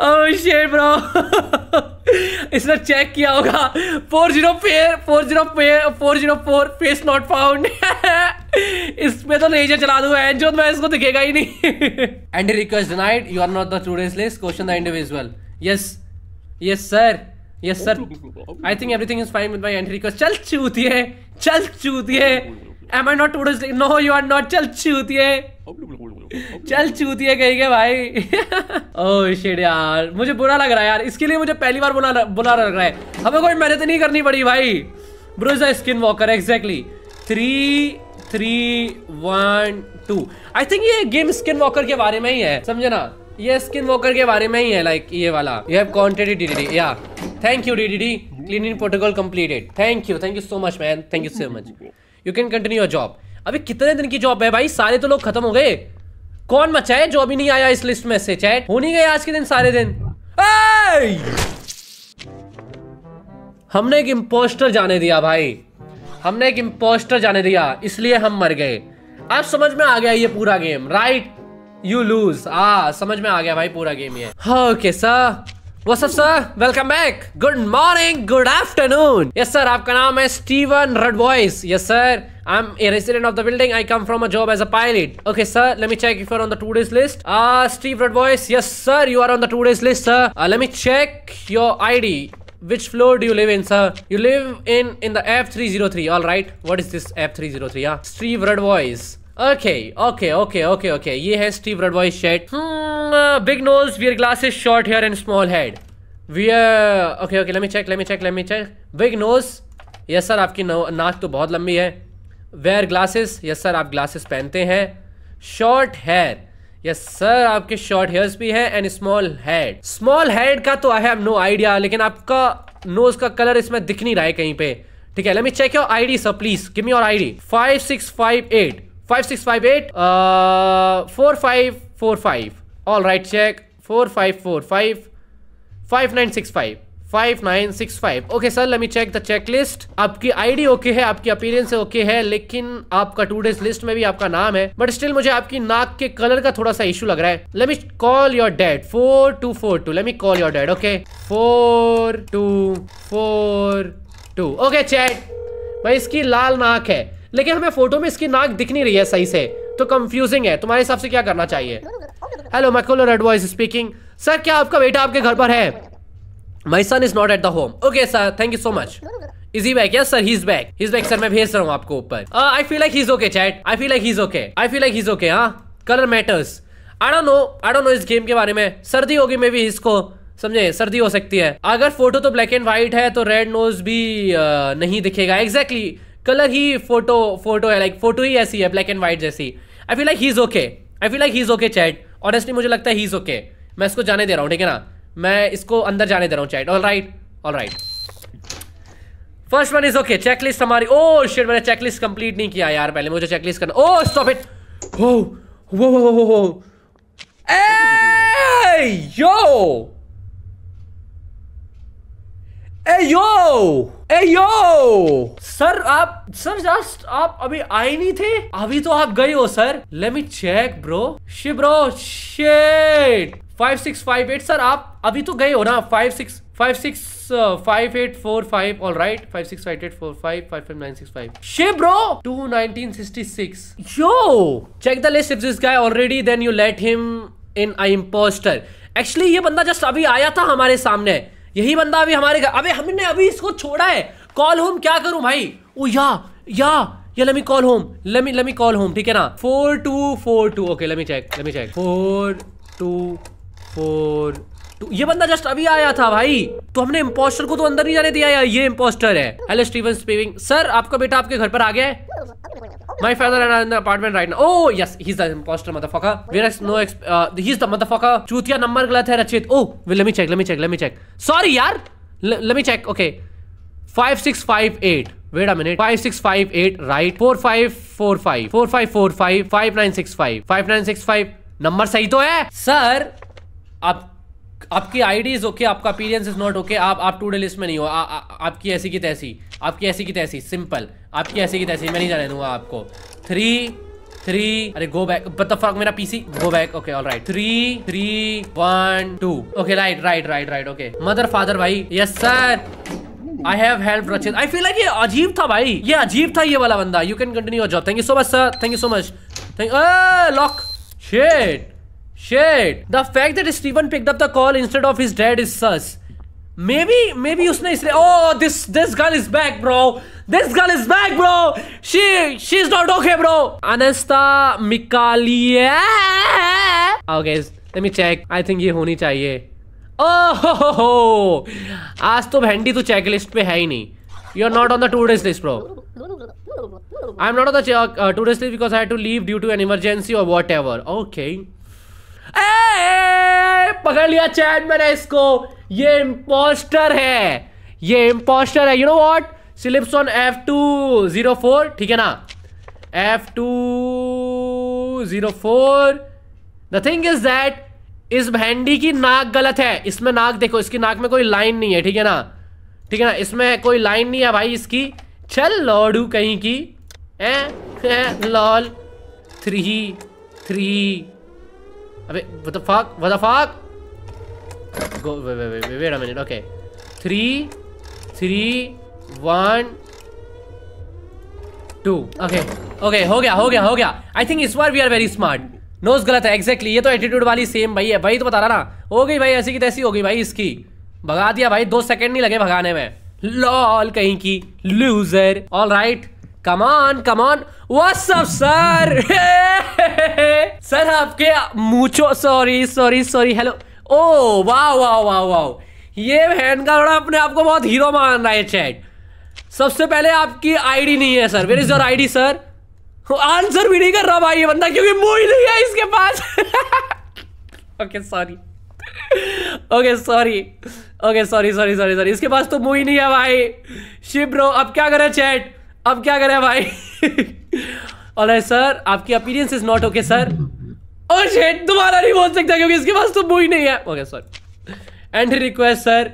ओह शेट ब्रो इसने चेक किया होगा four zero four zero four zero four face not found इसमें तो नहीं चला दूंगा एंजो तो मैं इसको दिखेगा ही नहीं and request denied you are not the students list question the individual yes yes sir yes sir I think everything is fine with my entry request चल चूतिए चल चूतिए am I not tourist no you are not चल चूतिए चल चूतिए कही के भाई ओह (laughs) शिट oh, यार मुझे बुरा लग रहा है यार इसके लिए मुझे पहली बार बुरा बुरा लग रहा है हमें कोई मेहनत नहीं करनी पड़ी भाई bro is the skin walker exactly three three one two I think ये गेम स्किन वॉकर के बारे में ही है समझे ना ये स्किन वॉकर के बारे में ही है लाइक ये वाला यू हैव कॉन्टेड डीडीडी या thank you DDD cleaning protocol completed thank you thank you so much man thank you so much you can continue your job अभी कितने दिन की जॉब है भाई सारे तो लोग खत्म हो गए कौन मचा है जो अभी नहीं आया इस लिस्ट में से चैट हो नहीं गए आज के दिन सारे दिन हमने एक इम्पोस्टर जाने दिया भाई हमने एक इम्पोस्टर जाने दिया इसलिए हम मर गए अब समझ में आ गया ये पूरा गेम राइट यू लूज आ समझ में आ गया भाई पूरा गेम ये okay sir What's up, sir? Welcome back. Good morning. Good afternoon. Yes, sir. आपका नाम है Steven Redvoice. Yes sir I'm a resident of the building. I come from a job as a pilot. Okay, sir. Let me check if you're on the two days list. Ah, uh, Steve Redvoice. Yes, sir. You are on the two days list, sir. Uh, let me check your ID. Which floor do you live in, sir? You live in in the F three zero three. All right. What is this F three zero three? Ah, Steve Redvoice. Okay okay okay okay okay ये है Steve Redvoice shirt big nose wear glasses short hair and small head wear okay okay let check लमी check let check big nose yes sir आपकी नाक तो बहुत लंबी है wear glasses yes sir आप glasses पहनते हैं शॉर्ट हेयर यस सर आपके शॉर्ट हेयर्स भी हैं and small head small head का तो आई हैव नो आइडिया लेकिन आपका नोज का कलर इसमें दिख नहीं रहा है कहीं पे ठीक है lemme check your D sir please give me your five eight five six five eight four five four five all right check four five four five five nine six five five nine six five okay sir let me check the check list आपकी ID okay है आपकी appearance okay है लेकिन आपका to today's list में भी आपका नाम है बट स्टिल मुझे आपकी नाक के कलर का थोड़ा सा इश्यू लग रहा है let me call your dad four two four two let me call your dad okay four two four two okay chat भाई इसकी लाल नाक है लेकिन हमें फोटो में इसकी नाक दिख नहीं रही है सही से तो कंफ्यूजिंग है तुम्हारे हिसाब से क्या करना चाहिए hello Macolo Redvoice speaking sir क्या आपका बेटा आपके घर पर है my son is not at the home okay sir thank you so much is he back yes sir he's back he's back sir मैं भेज रहा हूँ आपको ऊपर I feel like he's okay chat I feel like he's okay I feel like he's okay हाँ colour matters I don't know I don't no इस game के बारे में सर्दी होगी मे भी इसको समझे सर्दी हो सकती है अगर फोटो तो ब्लैक एंड व्हाइट है तो रेड नोज भी आ, uh, नहीं दिखेगा एग्जैक्टली exactly. कलर ही फोटो फोटो है लाइक फोटो ही ऐसी है ब्लैक एंड वाइट जैसी I feel like he is okay I feel like he is okay chat honestly मुझे लगता है ही इज़ ओके मैं इसको जाने दे रहा हूँ ठीक है ना मैं इसको अंदर जाने दे रहा हूँ chat all right all right first one is okay checklist हमारी ओ oh, शेट मैंने चेकलिस्ट कंप्लीट नहीं किया यार पहले मुझे चेकलिस्ट करना ओ स्टॉप इट वो वो वो वो वो yo ay yo ay yo sir आप सर जस्ट आप अभी आए नहीं थे अभी तो आप गए हो sir let me check bro शे bro shit five six five eight sir आप अभी तो गए हो ना five six five six five eight four five all right five six five eight four five five five nine six five शे bro two nineteen sixty six yo check the list if this guy already then you let him in I imposter actually ये बंदा just अभी आया था हमारे सामने यही बंदा अभी हमारे घर अबे हमने अभी इसको छोड़ा है कॉल होम क्या करूं भाई ओ या या ये let me call home let me let me call home ठीक है ना four two four two okay let me check लमी check four two four तो ये बंदा जस्ट अभी आया था भाई तो हमने इम्पोस्टर को तो अंदर नहीं जाने दिया यार ये इम्पोस्टर है हेलो स्टीवन स्पीविंग सर आपका बेटा आपके घर पर आ गया है My father and I in the apartment right now. Oh yes, he's the imposter motherfucker. Where is no ex? uh, he's the motherfucker. Chutia number गलत है Rachit. Oh, well, let me check, let me check, let me check. Sorry yar. L let me check. Okay. five five six eight. Wait a minute. Five five six eight. right. Four four Four four five five. five five. Five five. nine six Five nine six five. Number सही तो है. Sir, आप आपकी ID is okay आपका appearance is not okay आप आप to day list में नहीं हो आ, आ, आपकी ऐसी की तैसी आपकी ऐसी की तैसी सिंपल आपकी ऐसी की तैसी मैं नहीं जाने दूंगा आपको थ्री थ्री अरे गो बैक बतफाक मेरा PC go back okay all right three three one two okay right right right right okay mother father भाई yes sir I have help Rachit I feel like ये अजीब था भाई ये अजीब था ये वाला बंदा you can continue your job thank you so much sir thank you so much thank lock shit Shit! The fact that Steven picked up the call instead of his dad is sus. Maybe, maybe usne isle. Oh, this this girl is back, bro. This girl is back, bro. She she's not okay, bro. Anesta Mikalia. Okay, let me check. I think ye honi chahiye. Oh, ho. (laughs) तो to तो check checklist pe hai नहीं. You're not on the tourist list, bro. I'm not on the uh, tourist list because I had to leave due to an emergency or whatever. Okay. पकड़ लिया chat मैंने इसको ये imposter है ये imposter है you know what slips on F two zero four ठीक है ना F two zero four the thing is that इस भेंडी की नाक गलत है इसमें नाक देखो इसकी नाक में कोई लाइन नहीं है ठीक है ना ठीक है ना इसमें कोई लाइन नहीं है भाई इसकी चल लौड़ू कहीं की ए, ए लॉल थ्री थ्री अबे what the fuck? What the fuck? Go wait wait wait wait a minute. Okay, three, three, one, two. Okay okay हो गया हो गया हो गया. आई थिंक इस बार we are very smart nose गलत है एग्जैक्टली ये तो एटीट्यूड वाली सेम भाई है भाई तो बता रहा ना हो गई भाई ऐसी की तैसी हो गई भाई इसकी भगा दिया भाई दो सेकंड नहीं लगे भगाने में लॉल कहीं की loser all right come on come on what's up sir sir आपके मूचो sorry sorry sorry hello oh वाह वाह वाह वाह ये बहन का थोड़ा अपने आप को बहुत हीरो मान रहा है चैट सबसे पहले आपकी आईडी नहीं है sir where is your ID sir answer भी नहीं कर रहा भाई ये बंदा क्योंकि मुंह ही नहीं है इसके पास okay sorry okay sorry okay sorry sorry sorry sorry इसके पास तो मुंह ही नहीं है भाई शिव ब्रो अब क्या करें चैट अब क्या करें भाई और (laughs) सर आपकी appearance is not okay sir और शेट दोबारा नहीं बोल सकता क्योंकि इसके पास तो मूवी नहीं है okay sir and request sir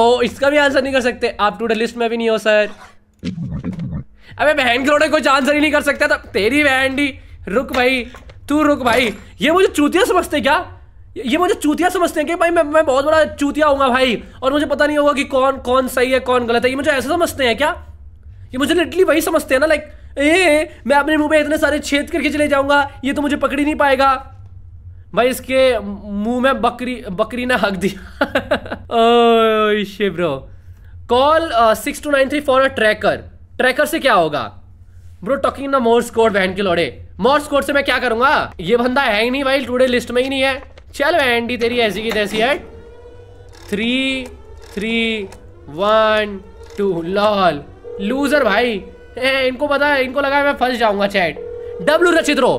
oh इसका भी आंसर नहीं कर सकते आप टूटे लिस्ट में भी नहीं हो सर अबे बहन करोड़े कुछ आंसर ही नहीं कर सकता तो तेरी बहन रुक भाई तू रुक भाई ये मुझे चूतिया समझते क्या ये मुझे चूतिया समझते हैं कि भाई मैं मैं बहुत बड़ा चूतिया हूँ भाई और मुझे पता नहीं होगा कि कौन कौन सही है कौन गलत है ये मुझे ऐसे समझते हैं क्या ये मुझे लिटली वही समझते हैं ना लाइक ए मैं अपने मुंह में इतने सारे छेद करके चले जाऊंगा ये तो मुझे पकड़ ही नहीं पाएगा भाई इसके मुंह में बकरी बकरी ने हक दिया bro call six two nine three a tracker tracker से क्या होगा ब्रो टॉकिंग ना मोर्स कोड बहन के लोड़े मोर्स कोड से मैं क्या करूंगा ये बंदा है ही नहीं भाई टूडे लिस्ट में ही नहीं है चलो एंडी तेरी ऐसी की तैसी हट three three one two lol loser भाई ए, इनको पता है इनको लगा है मैं फंस जाऊंगा चैट डब्लू रचित्रो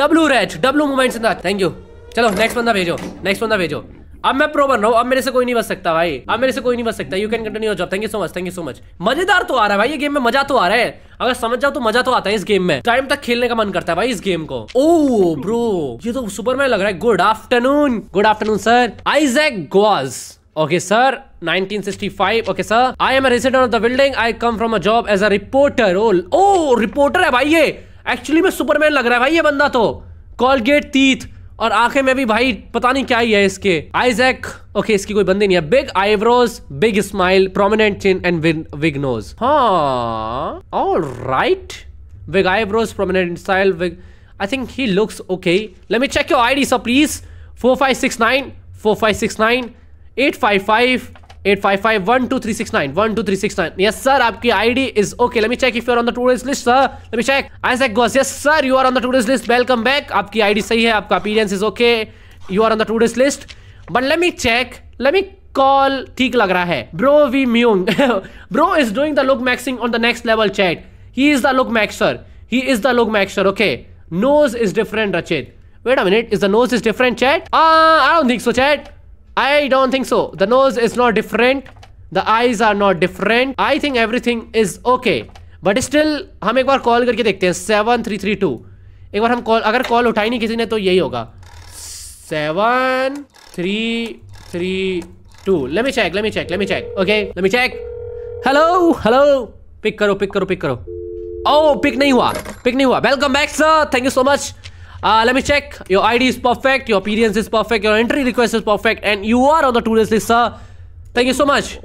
डब्लू रेच डब्लू मोमेंट्स थैंक यू चलो नेक्स्ट बंदा भेजो नेक्स्ट बंदा भेजो अब मैं प्रो बन रहा हूँ अब मेरे से कोई नहीं बच सकता भाई अब मेरे से कोई नहीं बच सकता you can continue job thank you so much thank you so much मजेदार तो आ रहा है भाई ये गेम में मजा तो आ रहा है अगर समझ जाओ तो मजा तो आता है इस गेम में टाइम तक खेलने का मन करता है भाई इस गेम को ओ ब्रो ये तो मैन लग रहा है good afternoon good afternoon sir I goes okay sir 1965. Okay sir I am a resident of the building. I come from a job as a reporter. Oh, oh है भाई ये. Actually में Superman लग रहा है भाई ये बंदा तो. कॉलगेट तीथ और आंखें में भी भाई पता नहीं क्या ही है इसके आइजैक ओके इसकी कोई बंदी नहीं है big eyebrows big smile prominent chin and big nose हाँ right big eyebrows prominent style big I think he looks okay let me check your ID sir please four five six nine four five six nine eight five five eight five five one two three six nine one two three six nine yes sir आपकी ID is okay let me check if you are on the tourist list sir let me check Isaac Goss yes sir you are on the tourist list welcome back आपकी ID सही है आपका appearance is okay you are on the tourist list but let me check let me call ठीक लग रहा है bro we म्यूंग bro is doing the look maxing on the next level chat he is the look maxer he is the look maxer okay nose is different Rachit Wait a minute, is the nose is different, chat? Ah, uh, I don't think so, chat. I don't think so. The nose is not different. The eyes are not different. I think everything is okay. But still हम एक बार call करके देखते हैं seven three three to एक बार हम call अगर call उठाई नहीं किसी ने तो यही होगा seven three three two let me check let me check let me check okay let me check hello hello pick करो पिक करो पिक करो ओ oh, पिक नहीं हुआ पिक नहीं हुआ welcome back sir thank you so much Uh, let me check. Your ID is perfect. Your appearance is perfect. Your entry request is perfect. And you are on the tourist list, sir. Thank you so much.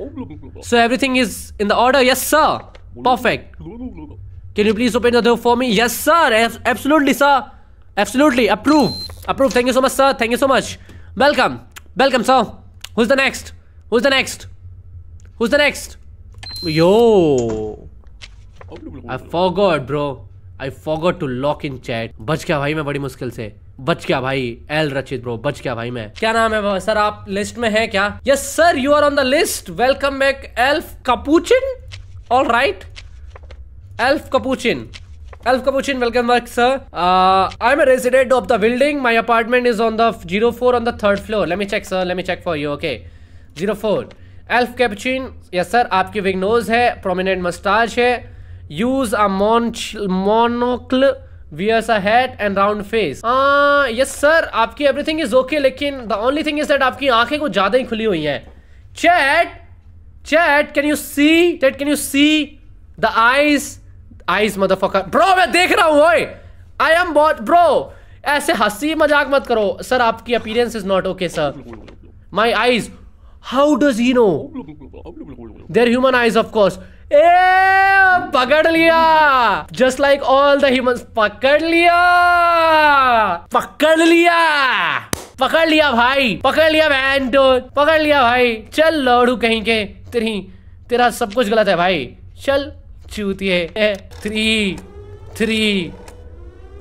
So everything is in the order. Yes, sir. Perfect. Can you please open the door for me? Yes, sir. absolutely, sir. Absolutely. Approve. Approve. Thank you so much, sir. Thank you so much. Welcome. Welcome, sir. Who's the next? Who's the next? Who's the next? Yo. I forgot, bro. I forgot to lock in chat बच गया भाई मैं बड़ी मुश्किल से बच गया भाई एल रचित ब्रो बच गया भाई मैं क्या नाम है सर आप लिस्ट में है क्या yes sir you are on the list welcome back Elf Capuchin all right Elf Capuchin Elf Capuchin, welcome back, sir. Uh, I'm a resident of the building. My apartment is on the 04 on the third floor. Let me check, sir. Let me check for you. Okay. 04. Elf Capuchin. Yes, sir. आपकी big nose है prominent moustache है use a mon monocle wears a hat and round face uh, yes sir आपकी everything is okay लेकिन the only thing is that आपकी आंखें को ज्यादा ही खुली हुई हैं chat chat can you see chat can you see the eyes eyes motherfucker bro मैं देख रहा हूँ ओए I am बहुत bro ऐसे हंसी मजाक मत करो सर आपकी appearance is not okay sir my eyes how does he know their human eyes of course ए पकड़ लिया just like all the humans पकड़ लिया पकड़ लिया पकड़ लिया भाई पकड़ लिया वैन पकड़ लिया भाई चल लौड़ू कहीं के तेरी तेरा सब कुछ गलत है भाई चल चूतिए थ्री थ्री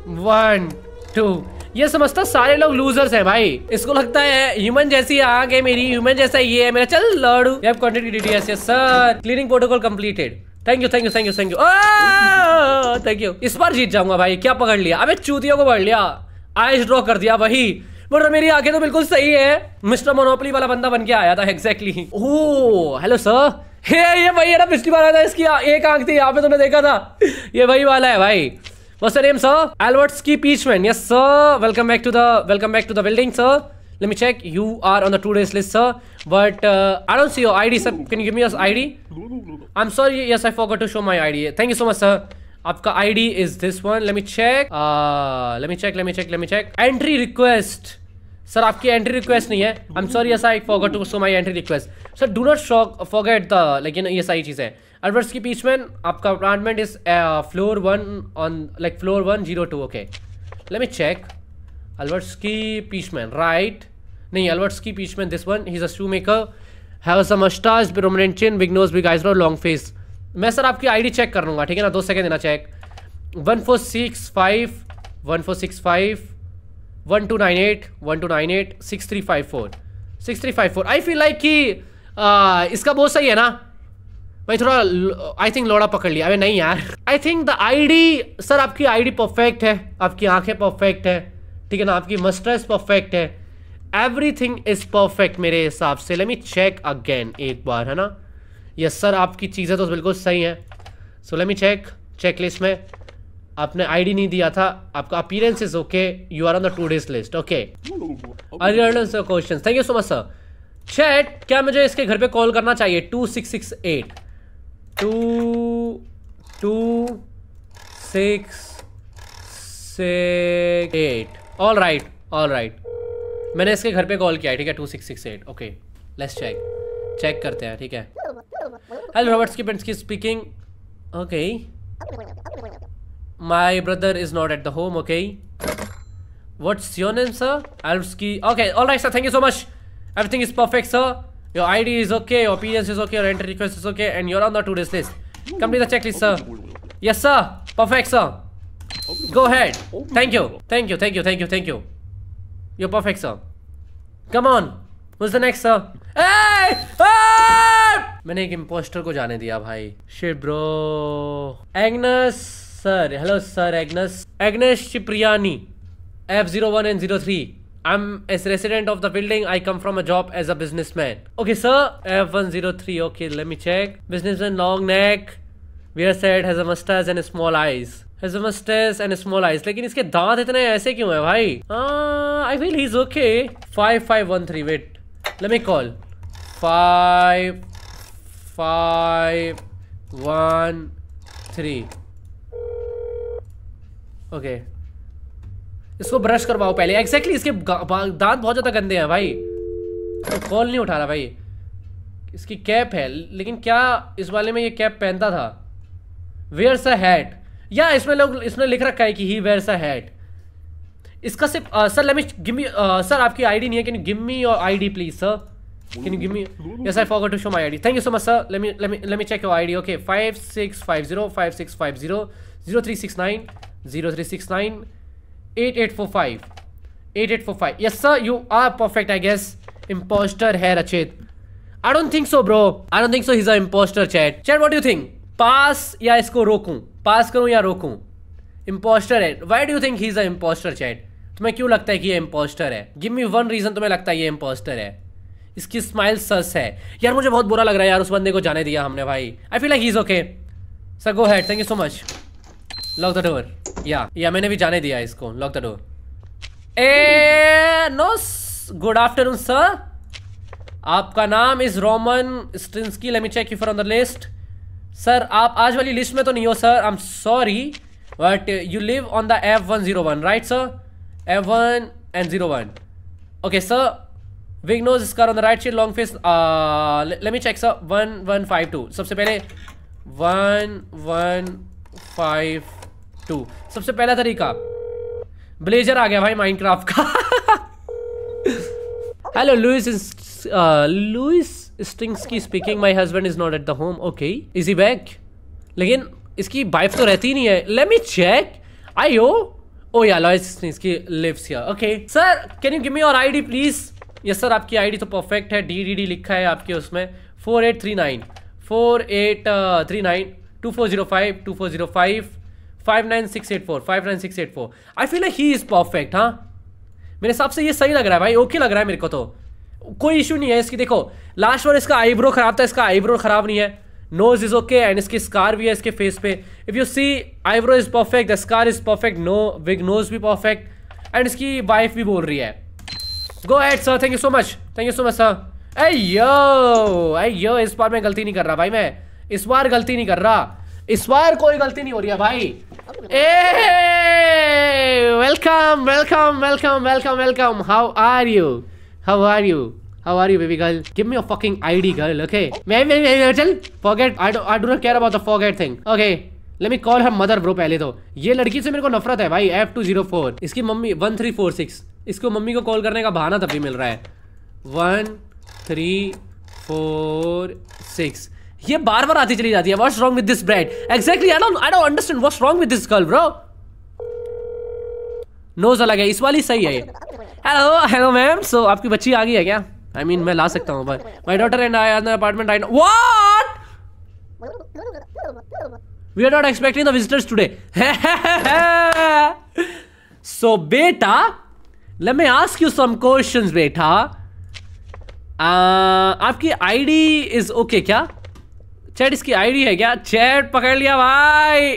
वन टू ये समझता सारे लोग लूजर्स है भाई इसको लगता है ह्यूमन जैसी आंख है मेरी ह्यूमन जैसा ये है मेरा चल लड़ू you have DTS yes sir cleaning protocol completed thank you thank you thank you thank you thank you इस बार जीत जाऊंगा भाई क्या पकड़ लिया अबे चूतियों को पकड़ लिया आइस ड्रॉ कर दिया वही बट मेरी आंखें तो बिल्कुल सही है मिस्टर मोनोपली वाला बंदा बन के आया था exactly oh hello sir hey ये भाई है ना पिछली बार आया था इसकी एक आंख थी यहाँ पे तुमने देखा था ये वही वाला है भाई What's your name, sir? Albert Ski Peachman. Yes, sir. Welcome back to the welcome back to the building, sir. Let me check. You are on the two days list, sir. But uh, I don't see your ID, sir. Can you give me your ID? I'm sorry. Yes, I forgot to show my ID. Thank you so much, sir. आपका ID is this one let me check let me check let me check let me check entry request sir आपकी entry request नहीं है I am sorry yes I forgot to show my entry request sir do not forget the like ये सारी चीज़ें एडवर्स की Peachman आपका apartment is floor one on like floor one zero two okay let me check Alvers की Peachman right नहीं Alvers की Peachman this one he a shoe maker have a some moustache prominent chin big nose big eyes long face मैं sir आपकी ID check कर लूँगा ठीक है ना दो सेकेंड देना check one four six five one four six five one two nine eight one two nine eight six three five four six three five four I feel like कि uh, इसका बहुत सही है ना भाई थोड़ा आई थिंक लोड़ा पकड़ लिया अबे नहीं यार I think the ID sir आपकी आईडी परफेक्ट है आपकी आंखें परफेक्ट है ठीक है ना आपकी मस्टर्स परफेक्ट है एवरीथिंग इज परफेक्ट मेरे हिसाब से लेट मी चेक अगेन एक बार है ना यस सर आपकी चीज़ें तो बिल्कुल सही हैं so let me check check list में आपने आईडी नहीं दिया था आपका appearance is okay you are on the today's list okay question thank you so much sir chat क्या मुझे इसके घर पे कॉल करना चाहिए two six six eight two two six से eight all right all right मैंने इसके घर पे कॉल किया है ठीक है two six six eight okay let's check check करते हैं ठीक है हेलो रॉबर्ट्स की पेंट्स की speaking okay my brother is not at the home okay what's your name sir एल्व्स की okay right sir thank you so much everything is perfect sir Your ID is okay, your appearance is okay, your entry request is okay, and you're on the to-do list. Complete the checklist, sir. Yes, sir. Perfect, sir. Go ahead. Thank you. Thank you, thank you, thank you, thank you. You're perfect, sir. Come on. Who's the next, sir? Hey! Ah! मैंने एक impostor को जाने दिया भाई shit bro Agnes sir hello sir Agnes Agnes Cipriani F zero one and zero three I'm as resident of the building. I come from a job as a businessman. Okay, sir. F103. Okay, let me check. Businessman, long neck. Wear said has a mustache and small eyes. Has a mustache and small eyes. लेकिन his teeth are so क्यों हैं भाई? Ah, I feel he's okay. Five five one three. Wait, let me call. Five five one three. Okay. इसको brush करवाओ पहले exactly इसके दांत बहुत ज़्यादा गंदे हैं भाई तो कॉल नहीं उठा रहा भाई इसकी कैप है लेकिन क्या इस वाले में ये कैप पहनता था वेयर्स अ हैट या इसमें लोग इसमें लिख रखा है कि ही वेयर्स अ हैट इसका सिर्फ सर लेमी गिमी सर आपकी डी नहीं है can give me your ID please sir can give me yes I forgot to show ID thank you so much sir let me let me let me check your six okay zero three six nine 8845 yes sir you are perfect i guess imposter hai rachit i don't think so bro i don't think so he's an imposter chat chat what do you think pass ya isko rokun pass karu ya rokun imposter hai why do you think he's an imposter chat तुम्हें क्यों लगता है कि ये imposter hai give me one reason तुम्हें लगता है ये इम्पोस्टर है इसकी स्माइल सस है यार मुझे बहुत बुरा लग रहा है यार उस बंदे को जाने दिया हमने भाई I feel like he is okay sir go had thank you so much lock the door yeah yeah मैंने भी जाने दिया इसको लॉक द डोर ए नो गुड आफ्टरनून सर आपका नाम is Roman Strinsky let me check you for on the list sir आप आज वाली लिस्ट में तो नहीं हो sir I am sorry but you live on the F one zero one right sir F one and zero one okay sir wig nose इसका on the right shade long face let me check sir one one five two सबसे पहले one one five two सबसे पहला तरीका blazer आ गया भाई Minecraft का hello Louis Louis Strings की speaking my husband is not at the home okay easy back लेकिन इसकी वाइफ तो रहती नहीं है लेट मी चेक आई हो ओ या लॉयस इसकी lives here okay sir can you give me your ID please yes sir आपकी ID तो परफेक्ट है डी डी डी लिखा है आपके उसमें four eight three nine four eight three nine two four zero five two four zero five five nine six eight four five nine six eight four I feel he is perfect हाँ मेरे हिसाब से ये सही लग रहा है भाई ओके लग रहा है मेरे को तो कोई इशू नहीं है इसकी देखो लास्ट बार इसका आईब्रो खराब था इसका आईब्रो खराब नहीं है नोज इज ओके एंड इसकी स्कार भी है इसके फेस पे if you see eyebrow is perfect the scar is perfect no wig nose भी परफेक्ट एंड इसकी वाइफ भी बोल रही है go ahead sir thank you so much thank you so much sir ay yo yo इस बार मैं गलती नहीं कर रहा भाई मैं इस बार गलती नहीं कर रहा इस बार कोई गलती नहीं हो रही है भाई ay welcome welcome welcome welcome welcome how are you how are you How are you, baby girl? Give me your fucking ID, girl. Okay. Wait, wait, wait, Chal. Forget. I do. I do not care about the forget thing. Okay. Let me call her mother, bro. पहले तो ये लड़की से मेरे को नफरत है भाई F two zero four. इसकी mummy one three four six. इसको मम्मी को call करने का बहाना तभी मिल रहा है One three four six. ये बार बार आती चली जाती है what wrong with this bride exactly I I don't understand what wrong with this girl bro nose अलग है इस वाली सही है ये हेलो हेलो मैम सो आपकी बच्ची आ गई है क्या आई I मीन mean, मैं ला सकता हूँ my daughter and I are apartment I what we are not expecting the visitors today so बेटा let me ask you some questions बेटा uh, आपकी आईडी इज ओके क्या चैट इसकी आईडी है क्या चैट पकड़ लिया भाई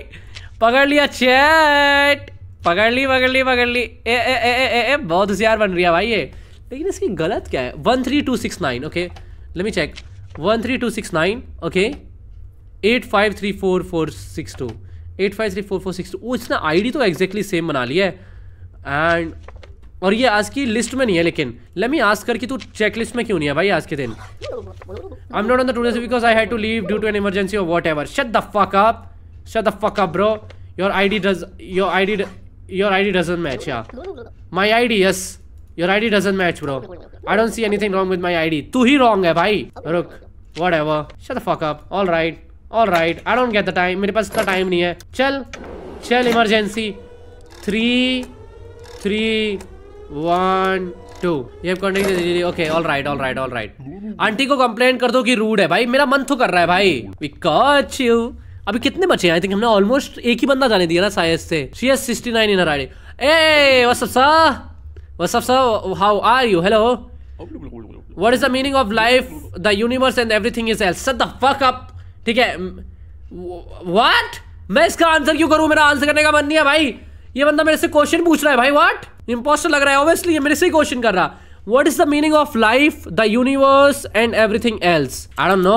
पकड़ लिया चैट पकड़ ली पकड़ ली पकड़ ली ए ए ए ए ए, ए बहुत होशियार बन रही है भाई ये लेकिन इसकी गलत क्या है one three two six nine okay let me check one three two six nine okay eight five three four four six two eight five three four four six two इसने आई तो एग्जैक्टली सेम बना लिया है and और ये आज की लिस्ट में नहीं है लेकिन लेट मी आस्क कर कि तू चेक लिस्ट में क्यों नहीं है भाई आज के दिन I am not on the today's because I had to leave due to an emergency और whatever shut the fuck up shut the fuck up bro your ID does your ID your ID doesn't match yeah my ID yes your ID doesn't match bro I don't see anything wrong with my ID तू ही wrong है भाई रुक ever shut the fuck up all right all right I don't get the time मेरे पास इतना time नहीं है चल चल इमरजेंसी थ्री थ्री ये okay all right all right all right aunty को कंप्लेन कर दो कि रूड है भाई मेरा मन तो कर रहा है भाई यू अभी कितने बचे आई थिंक हमने ऑलमोस्ट एक ही बंदा जाने दिया ना साइज से she S sixty nine in a wassup how are you hello what is the meaning of life the universe and is up ठीक है व्हाट मैं इसका आंसर क्यों करूं मेरा आंसर करने का मन नहीं है भाई ये बंदा मेरे से क्वेश्चन पूछ रहा है भाई वाट इम्पोस्टर लग रहा है ऑब्वियसली ये मेरे से क्वेश्चन कर रहा what is the meaning of life the universe and everything else I don't know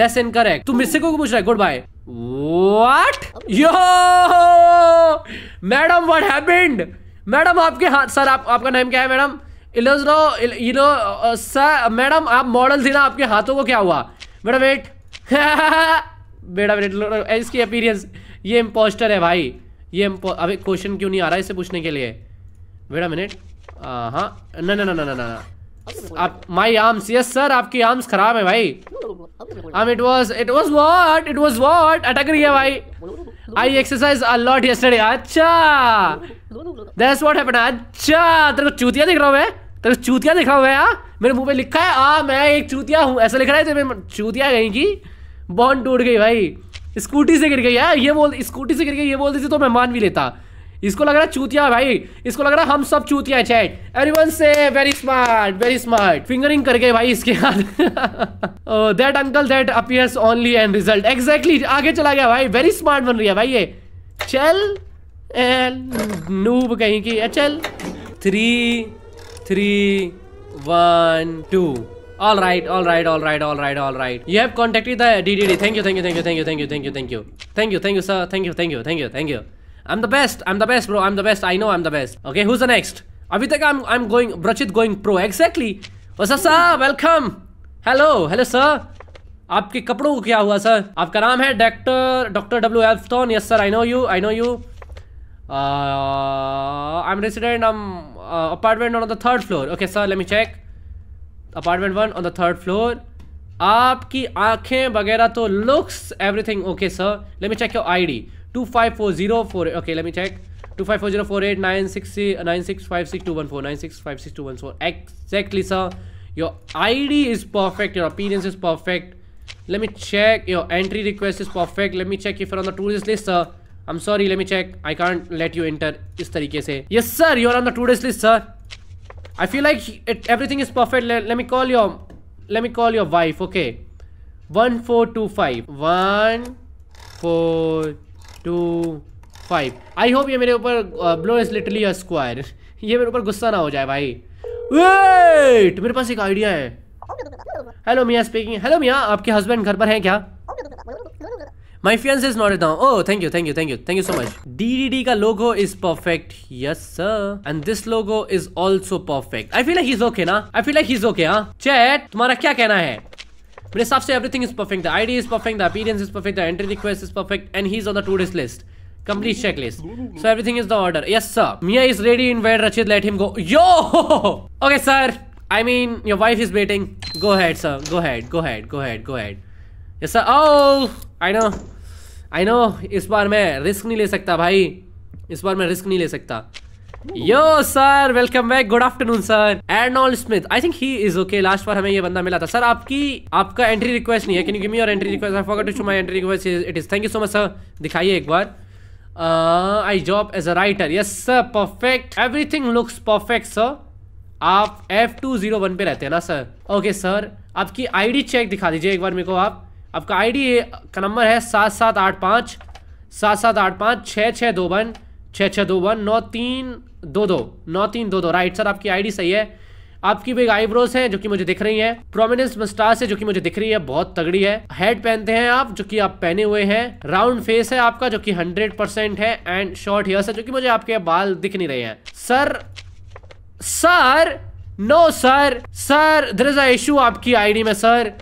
that's incorrect तू मेरे को पूछ रहा है goodbye what yo madam what happened madam आपके हाथ सर आप आपका नाम क्या है madam Elozno you know sir madam आप मॉडल थी ना आपके हाथों को क्या हुआ मैडम वेट बेटा वेट इसकी अपीरियंस ये इम्पोस्टर है भाई ये अभी क्वेश्चन क्यों नहीं आ रहा है इसे पूछने के लिए वेट मिनट हाँ ना ना ना ना ना ना आप माई आर्म्स यस सर आपकी आर्म्स खराब है भाई um it was it was what it was what अटक रही है भाई आई एक्सरसाइज अलॉट यस्टरडे अच्छा दैट्स व्हाट हैपेंड अच्छा तेरे को चूतिया दिख रहा हूं मैं तेरे को चूतिया दिख रहा हूं मैं हाँ. मेरे मुंह पे लिखा है आ मैं एक चूतिया हूं ऐसा लिख रहा है तो चूतिया गई की बॉन्ड टूट गई भाई स्कूटी से गिर गई है हाँ, ये बोल स्कूटी से गिर गई ये बोल देती तो मैं मान भी लेता इसको लग रहा चूतिया भाई इसको लग रहा हम सब चूतिया चैट एवरीवन से very smart very smart fingering कर गए भाई इसके हाथ that uncle that appears only and result exactly आगे चला गया भाई वेरी स्मार्ट बन रही है भाई ये चल नूब कहीं की चल three three one two All right, all right, all right, all right, all right. You have contacted the DDD. Thank you, thank you, thank you, thank you, thank you, thank you, thank you, thank you, thank you, sir. Thank you, thank you, thank you, thank you. I'm the best. I'm the best, bro. I'm the best. I know I'm the best. Okay, who's the next? Abhitaka, I'm I'm going. Brachit going pro. Exactly. What's up, sir? Welcome. Hello, hello, sir. आपके कपड़ों को क्या हुआ sir आपका नाम है doctor doctor W Elfton yes sir I know you I know you I am resident apartment on the third floor okay sir let me check apartment one on the third floor आपकी आंखें वगैरह तो looks everything okay sir let me check your ID two five four zero four okay let me check two five four zero four eight nine six nine six five six two one four nine six five six two one four exactly sir your ID is perfect your appearance is perfect let me check your entry request is perfect let me check if you're on list sir I am i'm sorry let me check i can't let you enter is tarike se yes sir you're on the tourist list sir I feel like he, it, everything is perfect. Let, let me call your, let me call your wife. Okay, one four two five. One four two five. I hope ये मेरे ऊपर blow is literally a square. ये मेरे ऊपर गुस्सा ना हो जाए भाई. Wait, मेरे पास एक idea है. Hello Mia speaking. Hello Mia, आपके husband घर पर हैं क्या My fiance is noted down. Oh, thank you, thank you, thank you, thank you so much. DDD का logo is perfect. Yes, sir. And this logo is also perfect. I feel like he's okay ना. I feel like he's okay huh? Chat, तुम्हारा क्या कहना है? मेरे हिसाब से everything is perfect. The ID is perfect. The appearance is perfect. The entry request is perfect. And he's on the tourist list. Complete checklist. So everything is the order. Yes, sir. Mia is ready. in Invite Rachid. Let him go. Yo. (laughs) Okay, sir. I mean, your wife is waiting. Go ahead, sir. Go ahead. Go ahead. Go ahead. Go ahead. Yes, sir. Oh, I know. I know इस बार मैं risk नहीं ले सकता भाई इस बार मैं रिस्क नहीं ले सकता yo sir welcome back good afternoon sir Arnold Smith I think he is okay last बार हमें ये बंदा मिला था सर आपकी आपका एंट्री रिक्वेस्ट नहीं है can you give me your entry request I forgot to show my entry request it is thank you so much sir दिखाइए एक बार I job as a writer yes sir perfect everything looks perfect sir आप F two zero one पे रहते हैं ना sir okay okay, sir आपकी ID check दिखा दीजिए एक बार मेरे को आप आपका आईडी का नंबर है सात सात आठ पाँच सात सात आठ पाँच छः छः दो वन छः छः दो वन नौ तीन दो दो नौ तीन दो दो राइट सर आपकी आईडी सही है आपकी एक आईब्रोज हैं जो कि मुझे दिख रही हैं प्रोमिनेंस मस्टास है जो कि मुझे दिख रही है बहुत तगड़ी है हेड पहनते हैं आप जो कि आप पहने हुए हैं राउंड फेस है आपका जो कि हंड्रेड परसेंट है एंड शॉर्ट हेयर्स है जो कि मुझे आपके बाल दिख नहीं रहे हैं sir sir no sir sir there is a issue आपकी आईडी में sir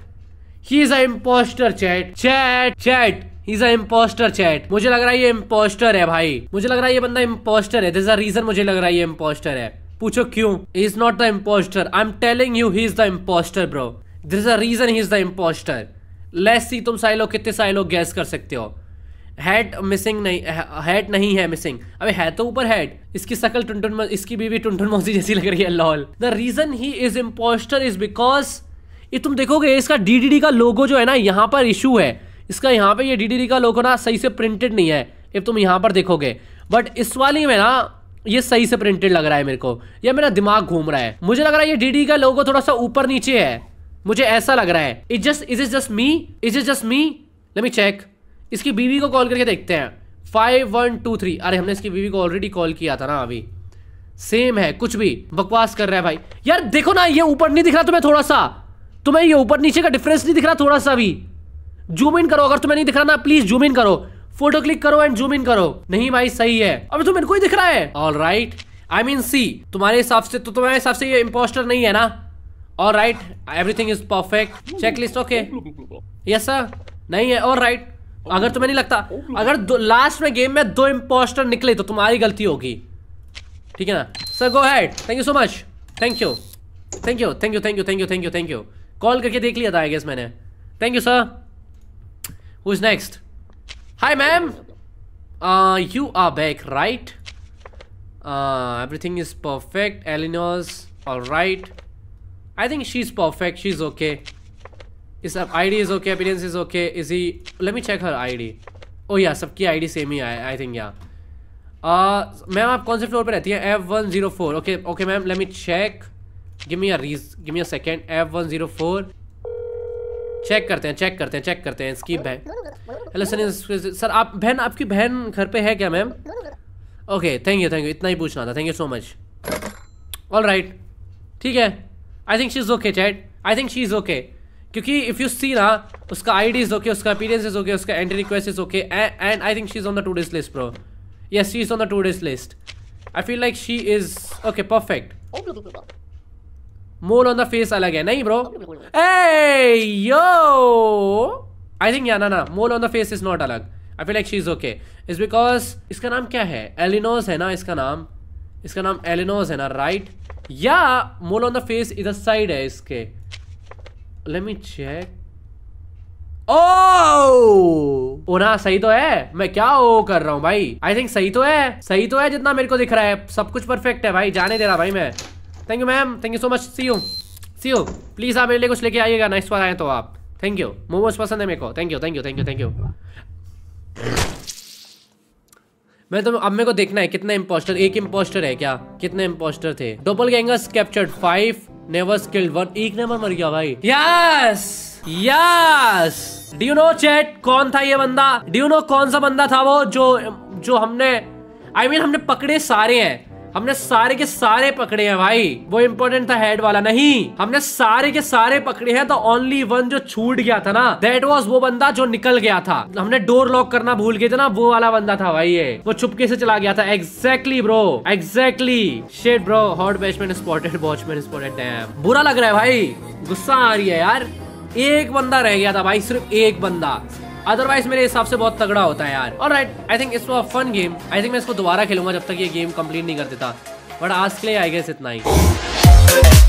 he is a impostor chat chat chat is a impostor chat मुझे लग रहा है ये इम्पोस्टर है भाई मुझे लग रहा है ये बंदा इम्पोस्टर है दिस अ रीजन मुझे लग रहा है ये इम्पोस्टर है पूछो क्यों is not the imposter I am telling you he is the imposter bro this is a reason he is the imposter let's see तुम सारे लोग कितने सारे लोग गैस कर सकते हो हैट मिसिंग नहीं हैट नहीं है मिसिंग अबे है तो ऊपर हैट इसकी शकल टुन इसकी बीवी टुन मौसी जैसी लग रही है lol the reason he is imposter is because ये तुम देखोगे इसका डी का लोगो जो है ना यहाँ पर इशू है इसका यहाँ पे ये डी का लोगो ना सही से प्रिंटेड नहीं है ये तुम यहाँ पर देखोगे बट इस वाली में ना ये सही से प्रिंटेड लग रहा है मेरे को या मेरा दिमाग घूम रहा है मुझे लग रहा है ये डीडी का लोगो थोड़ा सा ऊपर नीचे है मुझे ऐसा लग रहा है is just is is just me is is just me let me check इसकी बीवी को कॉल करके देखते हैं फाइव वन टू थ्री अरे हमने इसकी बीवी को ऑलरेडी कॉल किया था ना अभी सेम है कुछ भी बकवास कर रहा है भाई यार देखो ना ये ऊपर नहीं दिख रहा तुम्हें थोड़ा सा तुम्हें ये ऊपर नीचे का डिफरेंस नहीं दिख रहा थोड़ा सा भी जूम इन करो अगर तुम्हें नहीं दिख रहा ना प्लीज जूम इन करो फोटो क्लिक करो एंड जूम इन करो नहीं भाई सही है अबे तुम तो इनको ही दिख रहा है all right I mean see तुम्हारे हिसाब से तो तुम्हारे हिसाब से ये इम्पोस्टर नहीं है ना all right everything is perfect check list okay yes sir नहीं है और राइट right. अगर तुम्हें नहीं लगता अगर लास्ट में गेम में दो इम्पोस्टर निकले तो तुम्हारी गलती होगी ठीक है ना sir go had thank you so much thank you thank you thank you thank you thank you thank you thank you call करके देख लिया था आई गेस मैंने thank you sir who is next hi ma'am you are back right everything is perfect Elinoz all right I think she is perfect she is okay इस I D is okay appearance is okay is he late me check her I D oh yeah सबकी I D same ही आए I think या ma'am आप कौन से floor पर रहती हैं F one zero four okay okay ma'am let me check give me a second F one zero four check करते हैं चेक करते हैं चेक करते हैं इसकी बहन हेलो सर सर आप बहन आपकी बहन घर पे है क्या ma'am okay thank you thank you इतना ही पूछना था thank you so much all right ठीक है I think she is okay chat I think she is okay क्योंकि इफ़ यू सी ना उसका आई डी इज़ ओके उसका अपीरियंस इज़ ओके उसका entry request is okay and I think she is on the today's list pro yes she is on the today's list I feel like she is okay perfect mole on the face अलग है नहीं bro A yo I think yeah ना ना mole on the face is not अलग I feel like she is okay is because इसका नाम क्या है एलिनोज है ना इसका नाम इसका नाम एलिनोज है ना right yeah mole on the face is a side है इसके लेट मी चेक ओ ना सही तो है मैं क्या ओ कर रहा हूँ भाई आई थिंक सही तो है सही तो है जितना मेरे को दिख रहा है सब कुछ परफेक्ट है भाई जाने दे रहा भाई मैं thank you ma'am thank you so much see you see you please आप मेरे लिए कुछ लेके आइएगा नेक्स्ट बार आए तो आप थैंक यू मोमोज पसंद है मेरे को thank you thank you thank you thank you मैं तो अब मेरे को देखना है कितना इम्पोस्टर एक इम्पोस्टर है क्या कितने इम्पोस्टर थे doppelgangers captured five never skilled one एक नंबर मर गया भाई yes yes do you know chat कौन था ये बंदा डू यू नो कौन सा बंदा था वो जो जो हमने आई I मीन mean, हमने पकड़े सारे हैं हमने सारे के सारे पकड़े हैं भाई वो इम्पोर्टेंट था हेड वाला नहीं हमने सारे के सारे पकड़े हैं तो ओनली वन जो छूट गया था ना देट वॉज वो बंदा जो निकल गया था हमने डोर लॉक करना भूल गए थे ना वो वाला बंदा था भाई ये वो छुपके से चला गया था exactly bro exactly shed bro hot batsman spotted watchman spotted बुरा लग रहा है भाई गुस्सा आ रही है यार एक बंदा रह गया था भाई सिर्फ एक बंदा अदरवाइज मेरे हिसाब से बहुत तगड़ा होता है यार और right I think it's a fun game I think मैं इसको दोबारा खेलूंगा जब तक ये गेम कंप्लीट नहीं कर देता बट आज के लिए आई गेस इतना ही